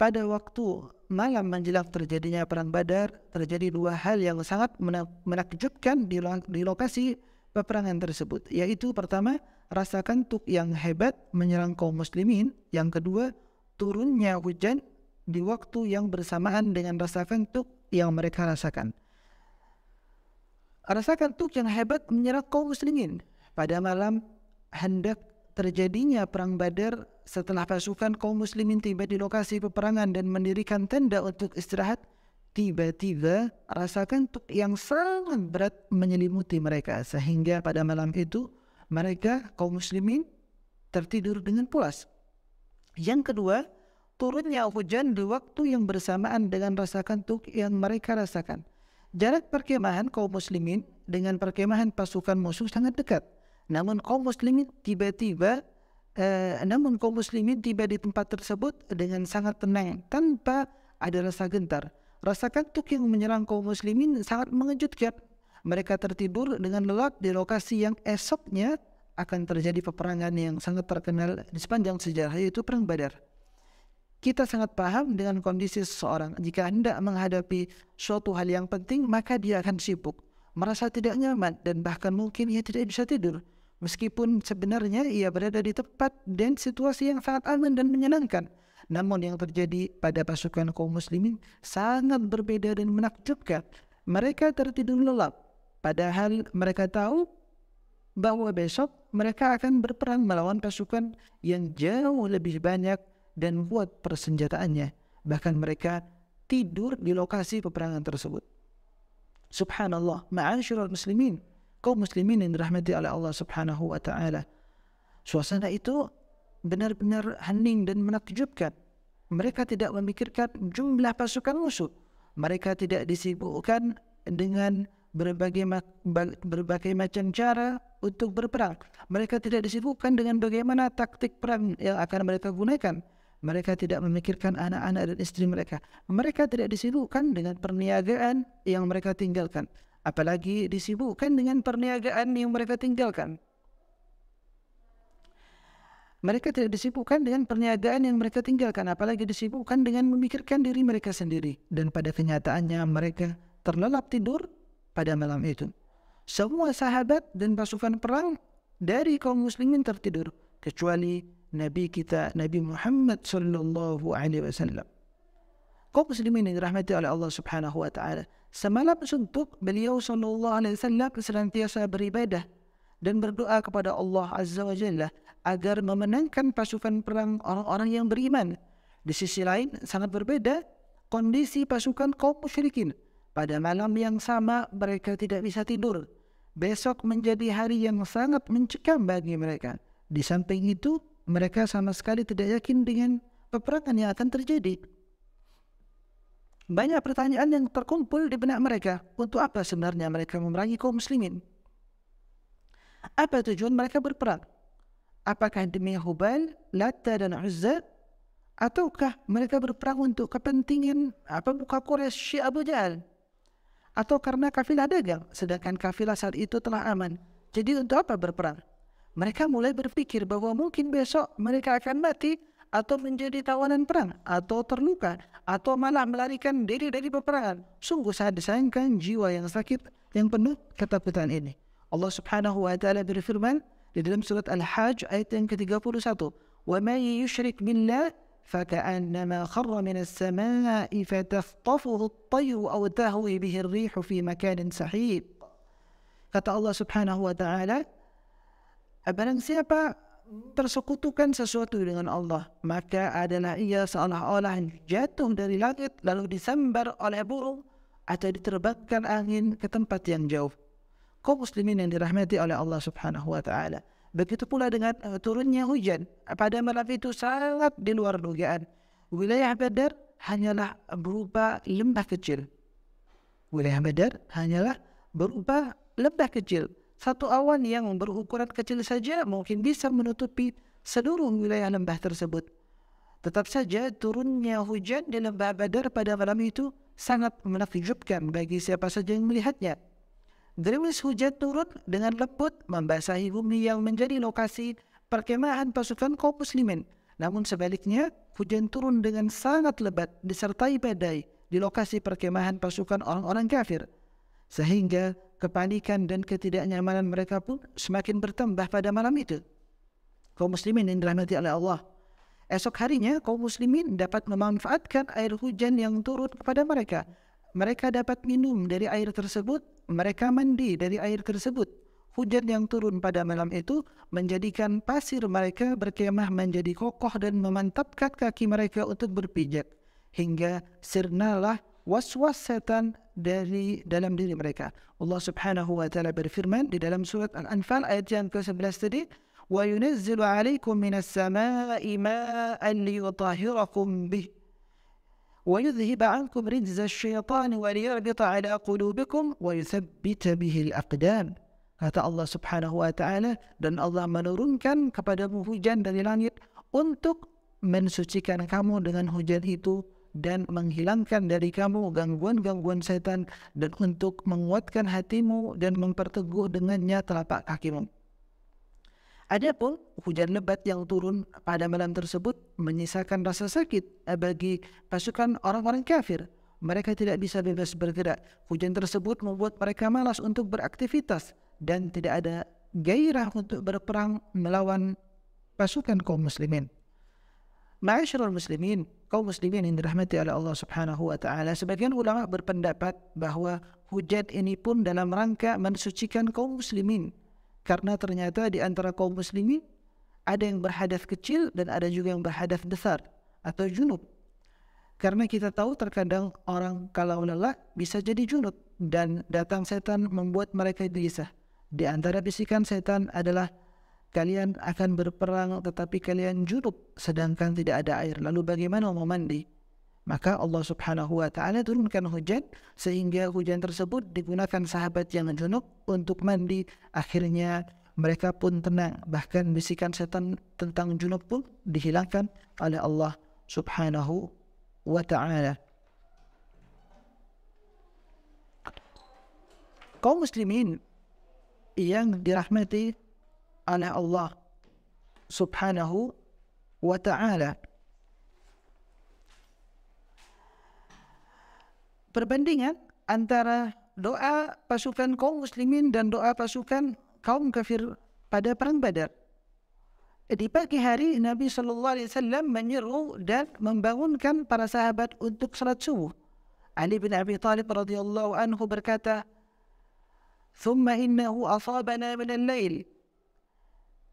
pada waktu malam menjelang terjadinya perang Badar, terjadi dua hal yang sangat menakjubkan di lokasi peperangan tersebut yaitu pertama rasakan kantuk yang hebat menyerang kaum muslimin yang kedua turunnya hujan di waktu yang bersamaan dengan rasakan kantuk yang mereka rasakan Rasakan kantuk yang hebat menyerang kaum muslimin pada malam hendak terjadinya perang badar setelah pasukan kaum muslimin tiba di lokasi peperangan dan mendirikan tenda untuk istirahat tiba-tiba rasakan yang sangat berat menyelimuti mereka sehingga pada malam itu mereka kaum muslimin tertidur dengan pulas. Yang kedua, turunnya hujan di waktu yang bersamaan dengan rasakan tuk yang mereka rasakan. Jarak perkemahan kaum muslimin dengan perkemahan pasukan musuh sangat dekat. Namun kaum muslimin tiba-tiba eh, namun kaum muslimin tiba di tempat tersebut dengan sangat tenang tanpa ada rasa gentar Rasa kantuk yang menyerang kaum muslimin sangat mengejutkan. Mereka tertidur dengan lelap di lokasi yang esoknya akan terjadi peperangan yang sangat terkenal di sepanjang sejarah yaitu Perang Badar. Kita sangat paham dengan kondisi seseorang. Jika Anda menghadapi suatu hal yang penting, maka dia akan sibuk, merasa tidak nyaman, dan bahkan mungkin ia tidak bisa tidur. Meskipun sebenarnya ia berada di tempat dan situasi yang sangat aman dan menyenangkan. Namun yang terjadi pada pasukan kaum muslimin sangat berbeda dan menakjubkan. Mereka tertidur lelap padahal mereka tahu bahwa besok mereka akan berperang melawan pasukan yang jauh lebih banyak dan buat persenjataannya. Bahkan mereka tidur di lokasi peperangan tersebut. Subhanallah, ma'asyiral muslimin, kaum muslimin yang dirahmati oleh Allah Subhanahu wa taala. Suasana itu benar-benar hening dan menakjubkan. Mereka tidak memikirkan jumlah pasukan musuh. Mereka tidak disibukkan dengan berbagai, berbagai macam cara untuk berperang. Mereka tidak disibukkan dengan bagaimana taktik perang yang akan mereka gunakan. Mereka tidak memikirkan anak-anak dan istri mereka. Mereka tidak disibukkan dengan perniagaan yang mereka tinggalkan. Apalagi disibukkan dengan perniagaan yang mereka tinggalkan mereka tidak disibukkan dengan perniagaan yang mereka tinggalkan, apalagi disibukkan dengan memikirkan diri mereka sendiri. Dan pada kenyataannya mereka terlelap tidur pada malam itu. Semua sahabat dan pasukan perang dari kaum muslimin tertidur kecuali Nabi kita Nabi Muhammad sallallahu alaihi wasallam. Kaum muslimin yang dirahmati oleh Allah Subhanahu wa taala, semalam suntuk beliau sallallahu alaihi wasallam senantiasa beribadah dan berdoa kepada Allah Azza wa Jalla agar memenangkan pasukan perang orang-orang yang beriman. Di sisi lain, sangat berbeda kondisi pasukan kaum musyrikin. Pada malam yang sama, mereka tidak bisa tidur. Besok menjadi hari yang sangat mencekam bagi mereka. Di samping itu, mereka sama sekali tidak yakin dengan peperangan yang akan terjadi. Banyak pertanyaan yang terkumpul di benak mereka. Untuk apa sebenarnya mereka memerangi kaum muslimin? apa tujuan mereka berperang? Apakah demi Hubal, Lata dan Uzza? Ataukah mereka berperang untuk kepentingan apa buka Quraisy Syiah Abu Jahal? Atau karena kafilah dagang, sedangkan kafilah saat itu telah aman. Jadi untuk apa berperang? Mereka mulai berpikir bahawa mungkin besok mereka akan mati atau menjadi tawanan perang, atau terluka, atau malah melarikan diri dari peperangan. Sungguh saya disayangkan jiwa yang sakit yang penuh ketakutan ini. Allah subhanahu wa ta'ala berfirman di dalam surat Al-Hajj ayat yang ke-31, "Wa yushrik billah فكأنما خر من السماء فتخطفه الطير أو تهوي به الريح في مكان سحيق kata Allah subhanahu wa ta'ala barang siapa tersekutukan sesuatu dengan Allah maka adalah ia seolah-olah jatuh dari langit lalu disambar oleh burung atau diterbangkan angin ke tempat yang jauh kaum muslimin yang dirahmati oleh Allah Subhanahu wa taala. Begitu pula dengan eh, turunnya hujan pada malam itu sangat di luar dugaan. Wilayah Badar hanyalah berupa lembah kecil. Wilayah Badar hanyalah berupa lembah kecil. Satu awan yang berukuran kecil saja mungkin bisa menutupi seluruh wilayah lembah tersebut. Tetap saja turunnya hujan di lembah Badar pada malam itu sangat menakjubkan bagi siapa saja yang melihatnya. Gerimis hujan turun dengan lembut, membasahi bumi yang menjadi lokasi perkemahan pasukan kaum muslimin. Namun sebaliknya, hujan turun dengan sangat lebat disertai badai di lokasi perkemahan pasukan orang-orang kafir. Sehingga kepanikan dan ketidaknyamanan mereka pun semakin bertambah pada malam itu. Kaum muslimin yang dirahmati oleh Allah. Esok harinya kaum muslimin dapat memanfaatkan air hujan yang turun kepada mereka. Mereka dapat minum dari air tersebut mereka mandi dari air tersebut. Hujan yang turun pada malam itu menjadikan pasir mereka berkemah menjadi kokoh dan memantapkan kaki mereka untuk berpijak. Hingga sirnalah was-was setan dari dalam diri mereka. Allah subhanahu wa ta'ala berfirman di dalam surat Al-Anfal ayat yang ke-11 tadi. وَيُنَزِّلُ عَلَيْكُمْ مِنَ السَّمَاءِ مَاءً لِيُطَهِرَكُمْ بِهِ ويذهب عنكم رجز الشيطان وليربط على قلوبكم ويثبت به الأقدام kata Allah subhanahu wa ta'ala dan Allah menurunkan kepadamu hujan dari langit untuk mensucikan kamu dengan hujan itu dan menghilangkan dari kamu gangguan-gangguan setan dan untuk menguatkan hatimu dan memperteguh dengannya telapak kakimu. Ada pun hujan lebat yang turun pada malam tersebut menyisakan rasa sakit eh, bagi pasukan orang-orang kafir. Mereka tidak bisa bebas bergerak. Hujan tersebut membuat mereka malas untuk beraktivitas dan tidak ada gairah untuk berperang melawan pasukan kaum muslimin. Ma'asyiral muslimin, kaum muslimin yang dirahmati oleh Allah Subhanahu wa taala, sebagian ulama berpendapat bahawa hujan ini pun dalam rangka mensucikan kaum muslimin Karena ternyata di antara kaum muslimin ada yang berhadas kecil dan ada juga yang berhadas besar atau junub. Karena kita tahu terkadang orang kalau lelah bisa jadi junub dan datang setan membuat mereka gelisah. Di antara bisikan setan adalah kalian akan berperang tetapi kalian junub sedangkan tidak ada air. Lalu bagaimana mau mandi? Maka Allah subhanahu wa ta'ala turunkan hujan Sehingga hujan tersebut digunakan sahabat yang junub untuk mandi Akhirnya mereka pun tenang Bahkan bisikan setan tentang junub pun dihilangkan oleh Allah subhanahu wa ta'ala Kau muslimin yang dirahmati oleh Allah subhanahu wa ta'ala perbandingan eh, antara doa pasukan kaum muslimin dan doa pasukan kaum kafir pada perang Badar. Eh, di pagi hari Nabi sallallahu alaihi wasallam menyeru dan membangunkan para sahabat untuk salat subuh. Ali bin Abi Thalib radhiyallahu anhu berkata, ثم إنه أصابنا من الليل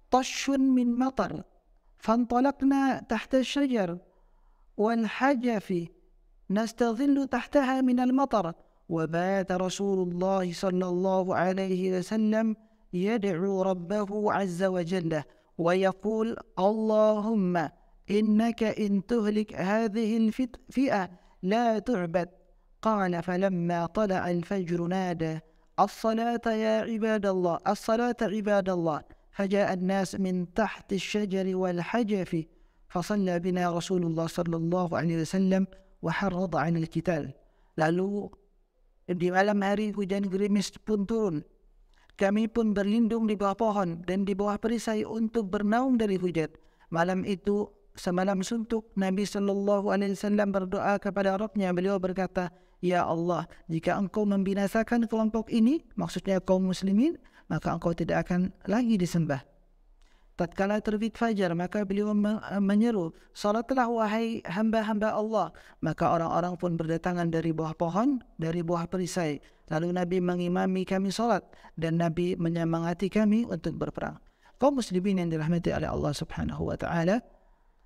طش من مطر فانطلقنا تحت الشجر والحجف نستظل تحتها من المطر وبات رسول الله صلى الله عليه وسلم يدعو ربه عز وجل ويقول اللهم إنك إن تهلك هذه الفئة لا تعبد قال فلما طلع الفجر نادى الصلاة يا عباد الله الصلاة عباد الله فجاء الناس من تحت الشجر والحجف فصلى بنا رسول الله صلى الله عليه وسلم wahrad anil qital lalu di malam hari hujan gerimis pun turun kami pun berlindung di bawah pohon dan di bawah perisai untuk bernaung dari hujan malam itu semalam suntuk Nabi sallallahu alaihi wasallam berdoa kepada Rabbnya beliau berkata ya Allah jika engkau membinasakan kelompok ini maksudnya kaum muslimin maka engkau tidak akan lagi disembah tatkala terbit fajar maka beliau menyeru salatlah wahai hamba-hamba Allah maka orang-orang pun berdatangan dari buah pohon dari buah perisai lalu nabi mengimami kami salat dan nabi menyemangati kami untuk berperang kaum muslimin yang dirahmati oleh Allah Subhanahu wa taala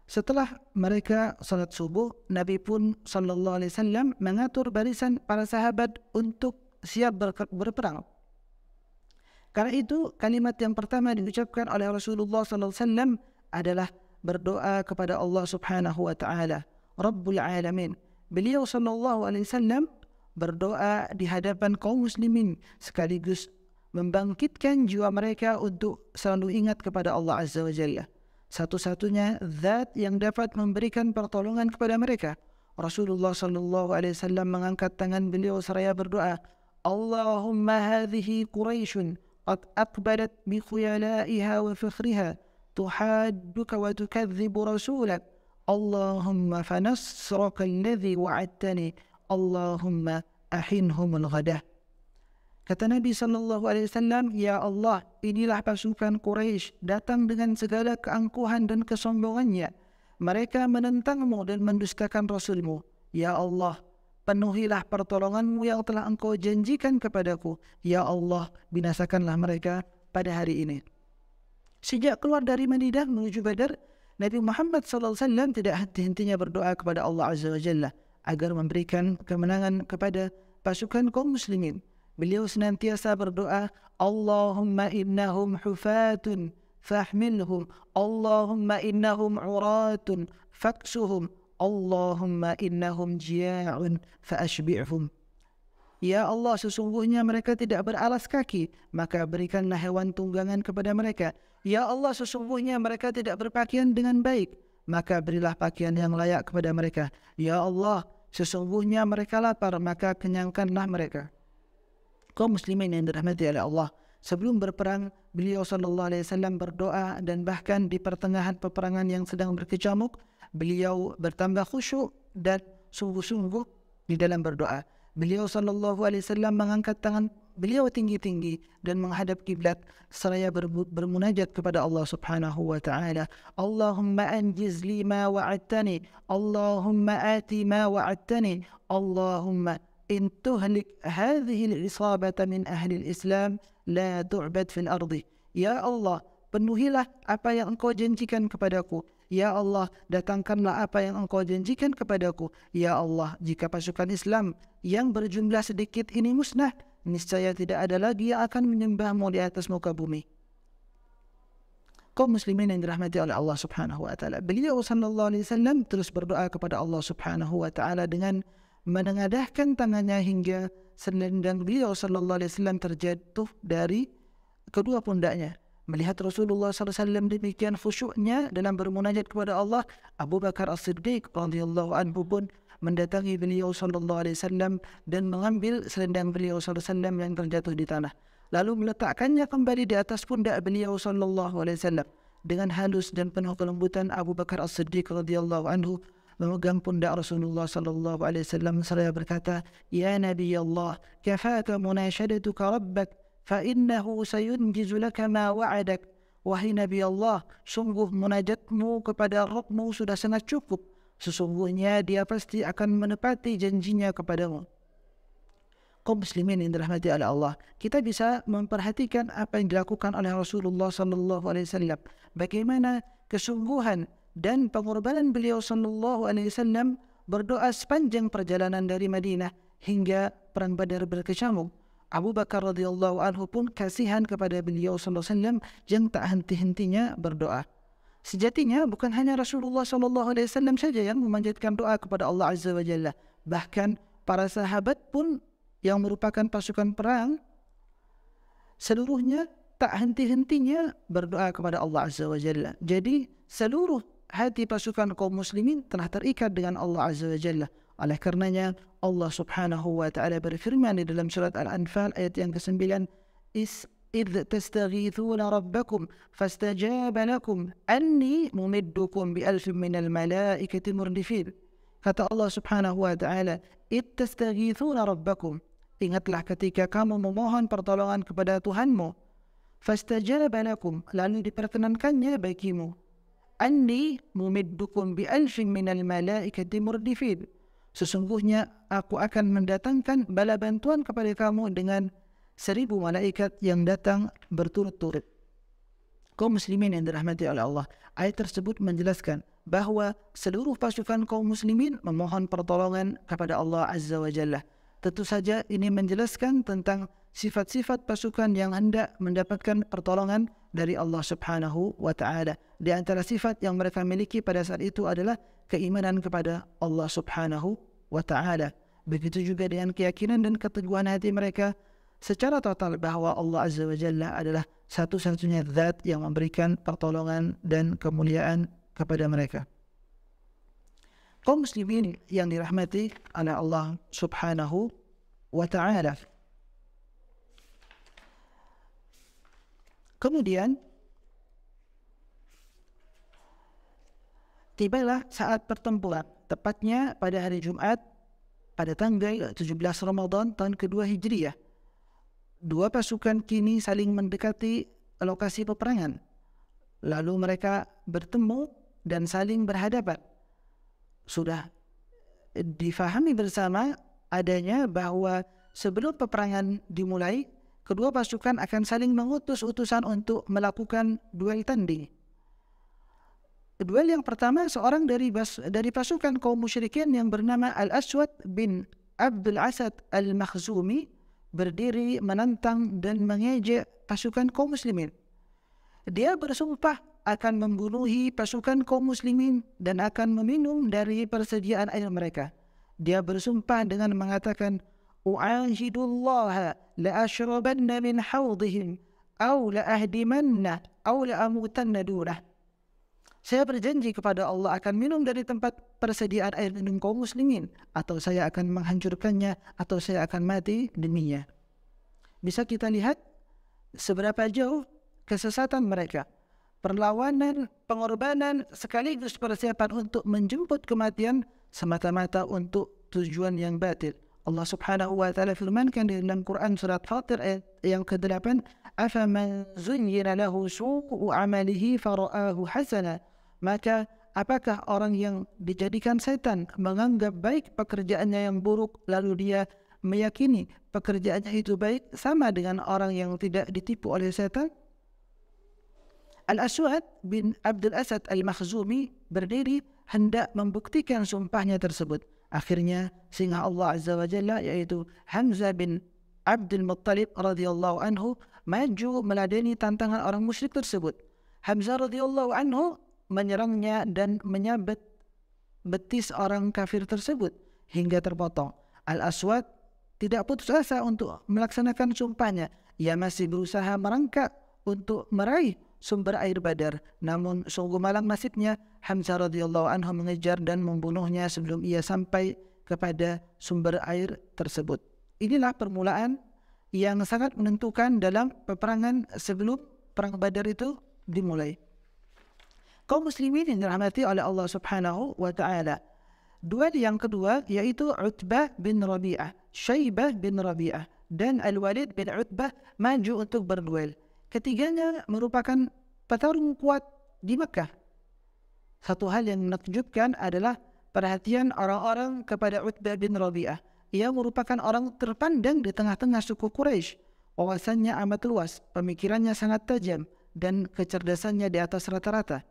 setelah mereka salat subuh nabi pun sallallahu alaihi wasallam mengatur barisan para sahabat untuk siap berperang Karena itu kalimat yang pertama diucapkan oleh Rasulullah Sallallahu Alaihi Wasallam adalah berdoa kepada Allah Subhanahu Wa Taala, Rabbul Alamin. Beliau Sallallahu Alaihi Wasallam berdoa di hadapan kaum Muslimin sekaligus membangkitkan jiwa mereka untuk selalu ingat kepada Allah Azza wa Jalla. Satu-satunya zat yang dapat memberikan pertolongan kepada mereka. Rasulullah sallallahu alaihi wasallam mengangkat tangan beliau seraya berdoa, "Allahumma hadhihi Quraisyun قد أقبلت بخيلائها وفخرها تحادك وتكذب رسولك اللهم فنصرك الذي وعدتني اللهم أحنهم الغداة Kata Nabi sallallahu alaihi wasallam, "Ya Allah, inilah pasukan Quraisy datang dengan segala keangkuhan dan kesombongannya. Mereka menentangmu dan mendustakan Rasulmu. Ya Allah, penuhilah pertolonganmu yang telah engkau janjikan kepadaku. Ya Allah, binasakanlah mereka pada hari ini. Sejak keluar dari Madinah menuju Badar, Nabi Muhammad SAW tidak henti-hentinya berdoa kepada Allah Azza wa Jalla agar memberikan kemenangan kepada pasukan kaum muslimin. Beliau senantiasa berdoa, Allahumma innahum hufatun fahmilhum, Allahumma innahum uratun faksuhum, Allahumma innahum jia'un fa'ashbi'hum. Ya Allah, sesungguhnya mereka tidak beralas kaki, maka berikanlah hewan tunggangan kepada mereka. Ya Allah, sesungguhnya mereka tidak berpakaian dengan baik, maka berilah pakaian yang layak kepada mereka. Ya Allah, sesungguhnya mereka lapar, maka kenyangkanlah mereka. Kau muslimin yang dirahmati oleh Allah, sebelum berperang, beliau sallallahu alaihi wasallam berdoa dan bahkan di pertengahan peperangan yang sedang berkecamuk, beliau bertambah khusyuk dan sungguh-sungguh di dalam berdoa. Beliau sallallahu alaihi wasallam mengangkat tangan beliau tinggi-tinggi dan menghadap kiblat seraya bermunajat kepada Allah Subhanahu wa taala. Allahumma anjiz li ma wa'adtani, Allahumma ati ma wa'adtani, Allahumma in tuhlik hadhihi al-isabata min ahli al-islam la tu'bad fil ardi. Ya Allah, penuhilah apa yang engkau janjikan kepadaku Ya Allah, datangkanlah apa yang engkau janjikan kepadaku. Ya Allah, jika pasukan Islam yang berjumlah sedikit ini musnah, niscaya tidak ada lagi yang akan menyembahmu di atas muka bumi. Kau muslimin yang dirahmati oleh Allah subhanahu wa ta'ala. Beliau sallallahu alaihi wasallam terus berdoa kepada Allah subhanahu wa ta'ala dengan menengadahkan tangannya hingga selendang beliau sallallahu alaihi wasallam terjatuh dari kedua pundaknya melihat Rasulullah Sallallahu Alaihi Wasallam demikian khusyuknya dalam bermunajat kepada Allah, Abu Bakar As-Siddiq radhiyallahu anhu pun mendatangi beliau sallallahu alaihi wasallam dan mengambil selendang beliau sallallahu alaihi wasallam yang terjatuh di tanah lalu meletakkannya kembali di atas pundak beliau sallallahu alaihi wasallam dengan halus dan penuh kelembutan Abu Bakar As-Siddiq radhiyallahu anhu memegang pundak Rasulullah sallallahu alaihi wasallam seraya berkata ya nabi Allah kafaka munashadatuka rabbak فإنه سينجز لك ما وعدك Wahai Nabi Allah, sungguh munajatmu kepada Rabbmu sudah sangat cukup. Sesungguhnya dia pasti akan menepati janjinya kepadamu. Kau muslimin yang dirahmati oleh Allah, kita bisa memperhatikan apa yang dilakukan oleh Rasulullah sallallahu alaihi wasallam. Bagaimana kesungguhan dan pengorbanan beliau sallallahu alaihi wasallam berdoa sepanjang perjalanan dari Madinah hingga perang Badar berkecamuk. Abu Bakar radhiyallahu anhu pun kasihan kepada beliau sallallahu alaihi wasallam yang tak henti-hentinya berdoa. Sejatinya bukan hanya Rasulullah sallallahu alaihi wasallam saja yang memanjatkan doa kepada Allah azza wa jalla. Bahkan para sahabat pun yang merupakan pasukan perang seluruhnya tak henti-hentinya berdoa kepada Allah azza wa jalla. Jadi seluruh hati pasukan kaum muslimin telah terikat dengan Allah azza wa jalla. Oleh karenanya Allah Subhanahu wa taala berfirman di dalam surat Al-Anfal ayat yang ke-9, "Is إذ تستغيثون ربكم فاستجاب لكم أني ممدكم بألف من الملائكة مردفين Kata Allah subhanahu wa ta'ala إذ تستغيثون ربكم Ingatlah ketika kamu memohon pertolongan kepada Tuhanmu فاستجاب لكم Lalu diperkenankannya bagimu أني ممدكم بألف من الملائكة مردفين sesungguhnya aku akan mendatangkan bala bantuan kepada kamu dengan seribu malaikat yang datang berturut-turut. Kau muslimin yang dirahmati oleh Allah, ayat tersebut menjelaskan bahawa seluruh pasukan kaum muslimin memohon pertolongan kepada Allah Azza wa Jalla. Tentu saja ini menjelaskan tentang sifat-sifat pasukan yang hendak mendapatkan pertolongan dari Allah Subhanahu wa taala. Di antara sifat yang mereka miliki pada saat itu adalah keimanan kepada Allah Subhanahu wa taala. Begitu juga dengan keyakinan dan keteguhan hati mereka secara total bahwa Allah Azza wa Jalla adalah satu-satunya zat yang memberikan pertolongan dan kemuliaan kepada mereka. Kaum muslimin yang dirahmati oleh Allah Subhanahu wa taala. Kemudian tibalah saat pertempuran, tepatnya pada hari Jumat pada tanggal 17 Ramadan tahun kedua Hijriah. Dua pasukan kini saling mendekati lokasi peperangan. Lalu mereka bertemu dan saling berhadapan. Sudah difahami bersama adanya bahwa sebelum peperangan dimulai kedua pasukan akan saling mengutus utusan untuk melakukan duel tanding. Duel yang pertama seorang dari bas, dari pasukan kaum musyrikin yang bernama Al-Aswad bin Abdul Asad Al-Makhzumi berdiri menantang dan mengejek pasukan kaum muslimin. Dia bersumpah akan membunuhi pasukan kaum muslimin dan akan meminum dari persediaan air mereka. Dia bersumpah dengan mengatakan, "U'ajidullaha لأشربن من حوضهم أو لأهدمن أو لأموتن دونه Saya berjanji kepada Allah akan minum dari tempat persediaan air minum kaum muslimin atau saya akan menghancurkannya atau saya akan mati deminya. Bisa kita lihat seberapa jauh kesesatan mereka. Perlawanan, pengorbanan sekaligus persiapan untuk menjemput kematian semata-mata untuk tujuan yang batil. Allah Subhanahu wa taala firmankan di dalam Quran surat Fatir ayat yang ke-8 man zunyira lahu su'u amalihi fara'ahu hasana maka apakah orang yang dijadikan setan menganggap baik pekerjaannya yang buruk lalu dia meyakini pekerjaannya itu baik sama dengan orang yang tidak ditipu oleh setan Al-Aswad bin Abdul Asad Al-Makhzumi berdiri hendak membuktikan sumpahnya tersebut Akhirnya singa Allah Azza wa Jalla yaitu Hamzah bin Abdul Muttalib radhiyallahu anhu maju meladeni tantangan orang musyrik tersebut. Hamzah radhiyallahu anhu menyerangnya dan menyabet betis orang kafir tersebut hingga terpotong. Al-Aswad tidak putus asa untuk melaksanakan sumpahnya. Ia masih berusaha merangkak untuk meraih sumber air Badar. Namun sungguh malang nasibnya Hamzah radhiyallahu anhu mengejar dan membunuhnya sebelum ia sampai kepada sumber air tersebut. Inilah permulaan yang sangat menentukan dalam peperangan sebelum perang Badar itu dimulai. Kau muslimin yang dirahmati oleh Allah Subhanahu wa taala. Duel yang kedua yaitu Utbah bin Rabi'ah, Syaibah bin Rabi'ah dan Al-Walid bin Utbah maju untuk berduel. Ketiganya merupakan petarung kuat di Mekah. Satu hal yang menakjubkan adalah perhatian orang-orang kepada Utbah bin Rabi'ah. Ia merupakan orang terpandang di tengah-tengah suku Quraisy. Wawasannya amat luas, pemikirannya sangat tajam, dan kecerdasannya di atas rata-rata.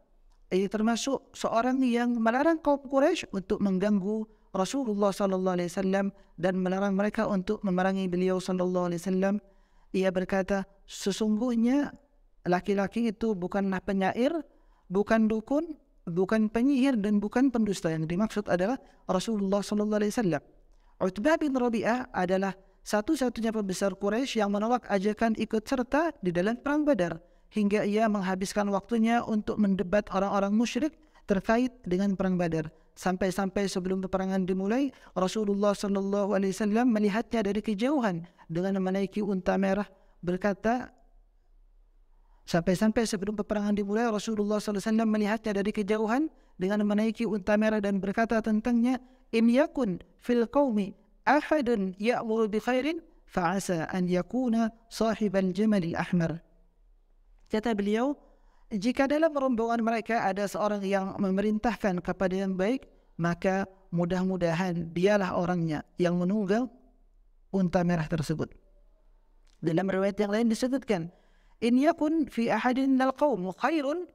Ia termasuk seorang yang melarang kaum Quraisy untuk mengganggu Rasulullah sallallahu alaihi wasallam dan melarang mereka untuk memerangi beliau sallallahu alaihi wasallam ia berkata, sesungguhnya laki-laki itu bukanlah penyair, bukan dukun, bukan penyihir dan bukan pendusta. Yang dimaksud adalah Rasulullah Sallallahu Alaihi Wasallam. Utbah bin Rabi'ah adalah satu-satunya pembesar Quraisy yang menolak ajakan ikut serta di dalam perang Badar hingga ia menghabiskan waktunya untuk mendebat orang-orang musyrik terkait dengan perang Badar. Sampai-sampai sebelum peperangan dimulai, Rasulullah Sallallahu Alaihi Wasallam melihatnya dari kejauhan dengan menaiki unta merah berkata sampai-sampai sebelum peperangan dimulai Rasulullah sallallahu alaihi wasallam melihatnya dari kejauhan dengan menaiki unta merah dan berkata tentangnya in yakun fil qaumi ahadun ya'muru bi khairin fa'asa an yakuna sahiban jamal ahmar kata beliau jika dalam rombongan mereka ada seorang yang memerintahkan kepada yang baik maka mudah-mudahan dialah orangnya yang menunggang unta merah tersebut. Dalam riwayat yang lain disebutkan, "In yakun fi ahadin al qaum khairun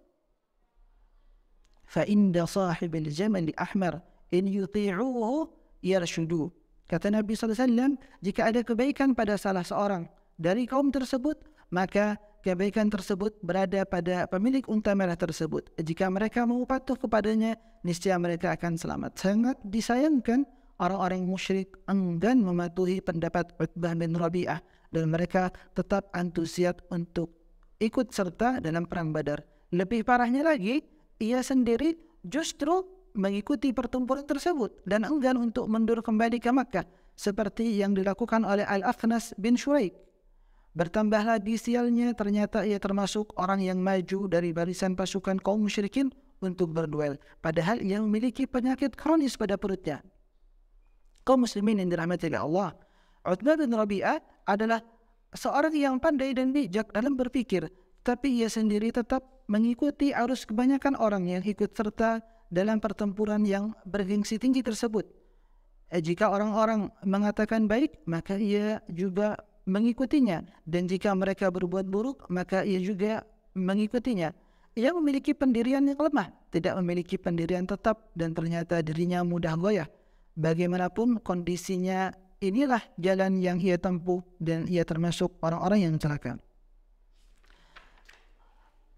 fa inda sahib al jamal ahmar in yuti'uhu yarshudu." Kata Nabi sallallahu alaihi wasallam, "Jika ada kebaikan pada salah seorang dari kaum tersebut, maka kebaikan tersebut berada pada pemilik unta merah tersebut. Jika mereka mau patuh kepadanya, niscaya mereka akan selamat." Sangat disayangkan orang-orang musyrik enggan mematuhi pendapat Utbah bin Rabi'ah dan mereka tetap antusias untuk ikut serta dalam perang Badar. Lebih parahnya lagi, ia sendiri justru mengikuti pertempuran tersebut dan enggan untuk mundur kembali ke Makkah seperti yang dilakukan oleh al aqnas bin Shuraik. Bertambahlah di sialnya ternyata ia termasuk orang yang maju dari barisan pasukan kaum musyrikin untuk berduel padahal ia memiliki penyakit kronis pada perutnya kaum muslimin yang dirahmati oleh Allah. Uthman bin Rabi'ah adalah seorang yang pandai dan bijak dalam berpikir, tapi ia sendiri tetap mengikuti arus kebanyakan orang yang ikut serta dalam pertempuran yang bergengsi tinggi tersebut. Eh, jika orang-orang mengatakan baik, maka ia juga mengikutinya. Dan jika mereka berbuat buruk, maka ia juga mengikutinya. Ia memiliki pendirian yang lemah, tidak memiliki pendirian tetap dan ternyata dirinya mudah goyah bagaimanapun kondisinya inilah jalan yang ia tempuh dan ia termasuk orang-orang yang celaka.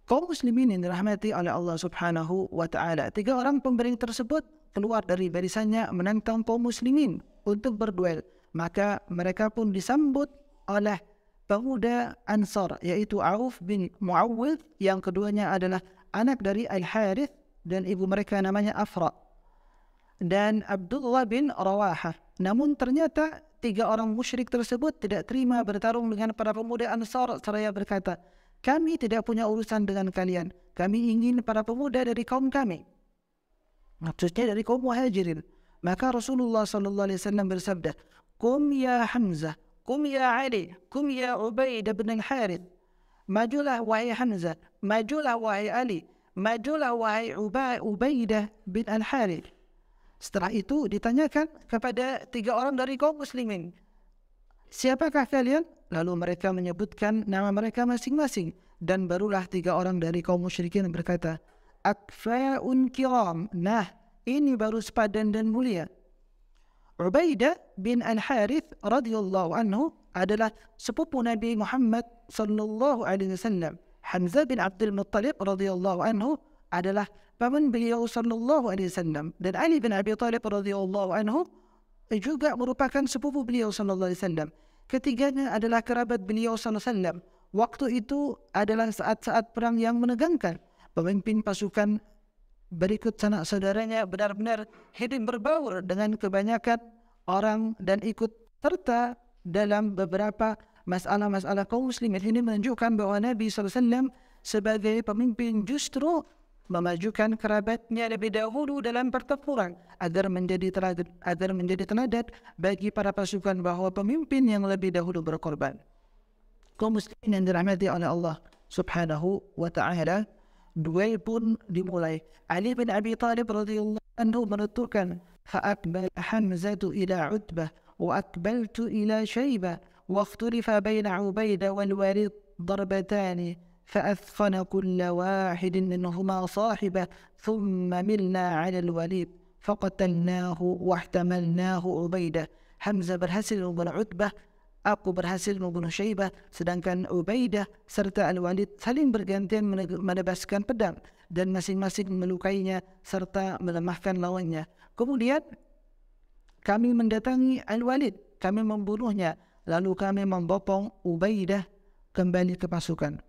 Kaum muslimin yang dirahmati oleh Allah subhanahu wa ta'ala. Tiga orang pemberi tersebut keluar dari barisannya menantang kaum muslimin untuk berduel. Maka mereka pun disambut oleh pemuda Ansar yaitu Auf bin Muawwid yang keduanya adalah anak dari Al-Harith dan ibu mereka namanya Afra dan Abdullah bin Rawaha. Namun ternyata tiga orang musyrik tersebut tidak terima bertarung dengan para pemuda Ansar seraya berkata, kami tidak punya urusan dengan kalian. Kami ingin para pemuda dari kaum kami. Maksudnya dari kaum muhajirin. Maka Rasulullah sallallahu alaihi wasallam bersabda, "Kum ya Hamzah, kum ya Ali, kum ya Ubaid bin Al-Harith. Majulah wahai Hamzah, majulah wahai Ali, majulah wahai Ubaid bin Al-Harith." Setelah itu ditanyakan kepada tiga orang dari kaum muslimin. Siapakah kalian? Lalu mereka menyebutkan nama mereka masing-masing. Dan barulah tiga orang dari kaum musyrikin berkata, Akfa'un kiram. Nah, ini baru sepadan dan mulia. Ubaidah bin Al-Harith radhiyallahu anhu adalah sepupu Nabi Muhammad sallallahu alaihi wasallam. Hamzah bin Abdul Muttalib radhiyallahu anhu adalah paman beliau sallallahu alaihi wasallam dan Ali bin Abi Thalib radhiyallahu anhu juga merupakan sepupu beliau sallallahu alaihi wasallam. Ketiganya adalah kerabat beliau sallallahu alaihi wasallam. Waktu itu adalah saat-saat perang yang menegangkan. Pemimpin pasukan berikut sanak saudaranya benar-benar hidup berbaur dengan kebanyakan orang dan ikut serta dalam beberapa masalah-masalah kaum muslimin ini menunjukkan bahwa Nabi sallallahu alaihi wasallam sebagai pemimpin justru memajukan kerabatnya lebih dahulu dalam pertempuran agar menjadi teladan agar menjadi teladan bagi para pasukan bahwa pemimpin yang lebih dahulu berkorban. Kaum muslimin yang dirahmati oleh Allah Subhanahu wa taala duel pun dimulai. Ali bin Abi Talib radhiyallahu anhu menuturkan فأقبل حمزة إلى عتبة وأقبلت إلى شيبة واختلف بين عبيدة والوليد ضربتان فأثخن كل واحد منهما صاحبه ثم ملنا على الوليد فقتلناه واحتملناه عبيدة حمزة برهسل بن عتبة Aku berhasil membunuh Syaibah, sedangkan Ubaidah serta Al-Walid saling bergantian menebaskan pedang dan masing-masing melukainya serta melemahkan lawannya. Kemudian kami mendatangi Al-Walid, kami membunuhnya, lalu kami membopong Ubaidah kembali ke pasukan.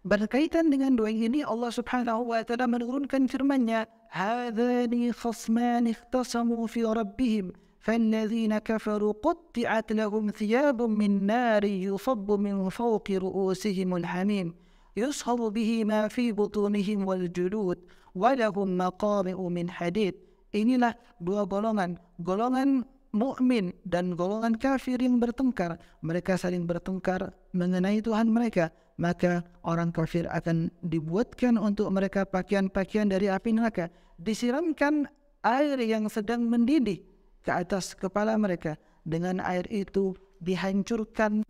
Berkaitan dengan dua ini Allah Subhanahu wa taala menurunkan firman-Nya, "Hadzani khasman ikhtasamu fi rabbihim, فالذين كفروا قطعت لهم ثياب من نار يصب من فوق رؤوسهم الحميم يصهر به ما في بطونهم والجلود ولهم مقامع من حديد Inilah dua golongan, golongan mukmin dan golongan kafir yang bertengkar. Mereka saling bertengkar mengenai Tuhan mereka. maka orang kafir akan dibuatkan untuk mereka pakaian-pakaian dari api neraka disiramkan air yang sedang mendidih ke atas kepala mereka dengan air itu dihancurkan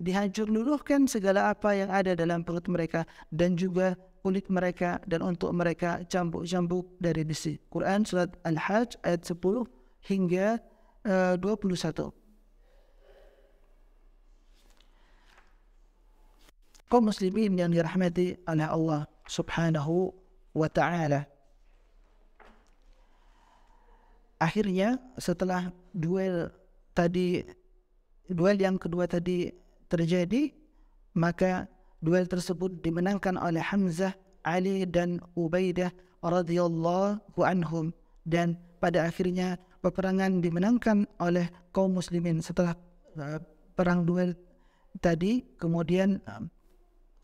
dihancur luluhkan segala apa yang ada dalam perut mereka dan juga kulit mereka dan untuk mereka cambuk-cambuk dari besi Quran surat Al-Hajj ayat 10 hingga eh, uh, 21 kaum muslimin yang dirahmati oleh Allah Subhanahu wa taala. Akhirnya setelah duel tadi duel yang kedua tadi terjadi maka duel tersebut dimenangkan oleh Hamzah, Ali dan Ubaidah radhiyallahu anhum dan pada akhirnya peperangan dimenangkan oleh kaum muslimin setelah uh, perang duel tadi kemudian uh,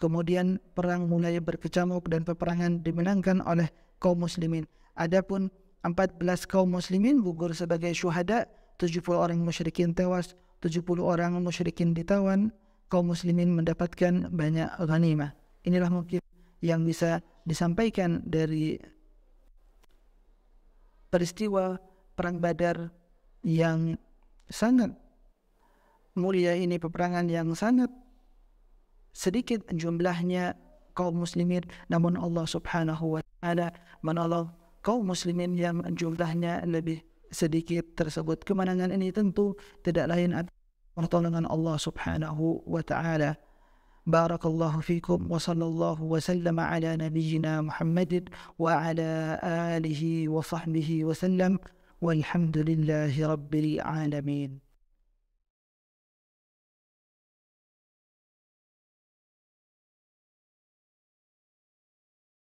Kemudian perang mulai berkecamuk dan peperangan dimenangkan oleh kaum muslimin. Adapun 14 kaum muslimin gugur sebagai syuhada, 70 orang musyrikin tewas, 70 orang musyrikin ditawan, kaum muslimin mendapatkan banyak ghanimah. Inilah mungkin yang bisa disampaikan dari peristiwa perang Badar yang sangat mulia ini peperangan yang sangat sedikit jumlahnya kaum muslimin namun Allah Subhanahu wa taala menolong kaum muslimin yang jumlahnya lebih sedikit tersebut. Kemenangan ini tentu tidak lain adalah pertolongan Allah Subhanahu wa taala. Barakallahu fikum wa sallallahu wa sallam ala nabiyyina Muhammadin wa ala alihi wa sahbihi wa sallam والحمد لله رب العالمين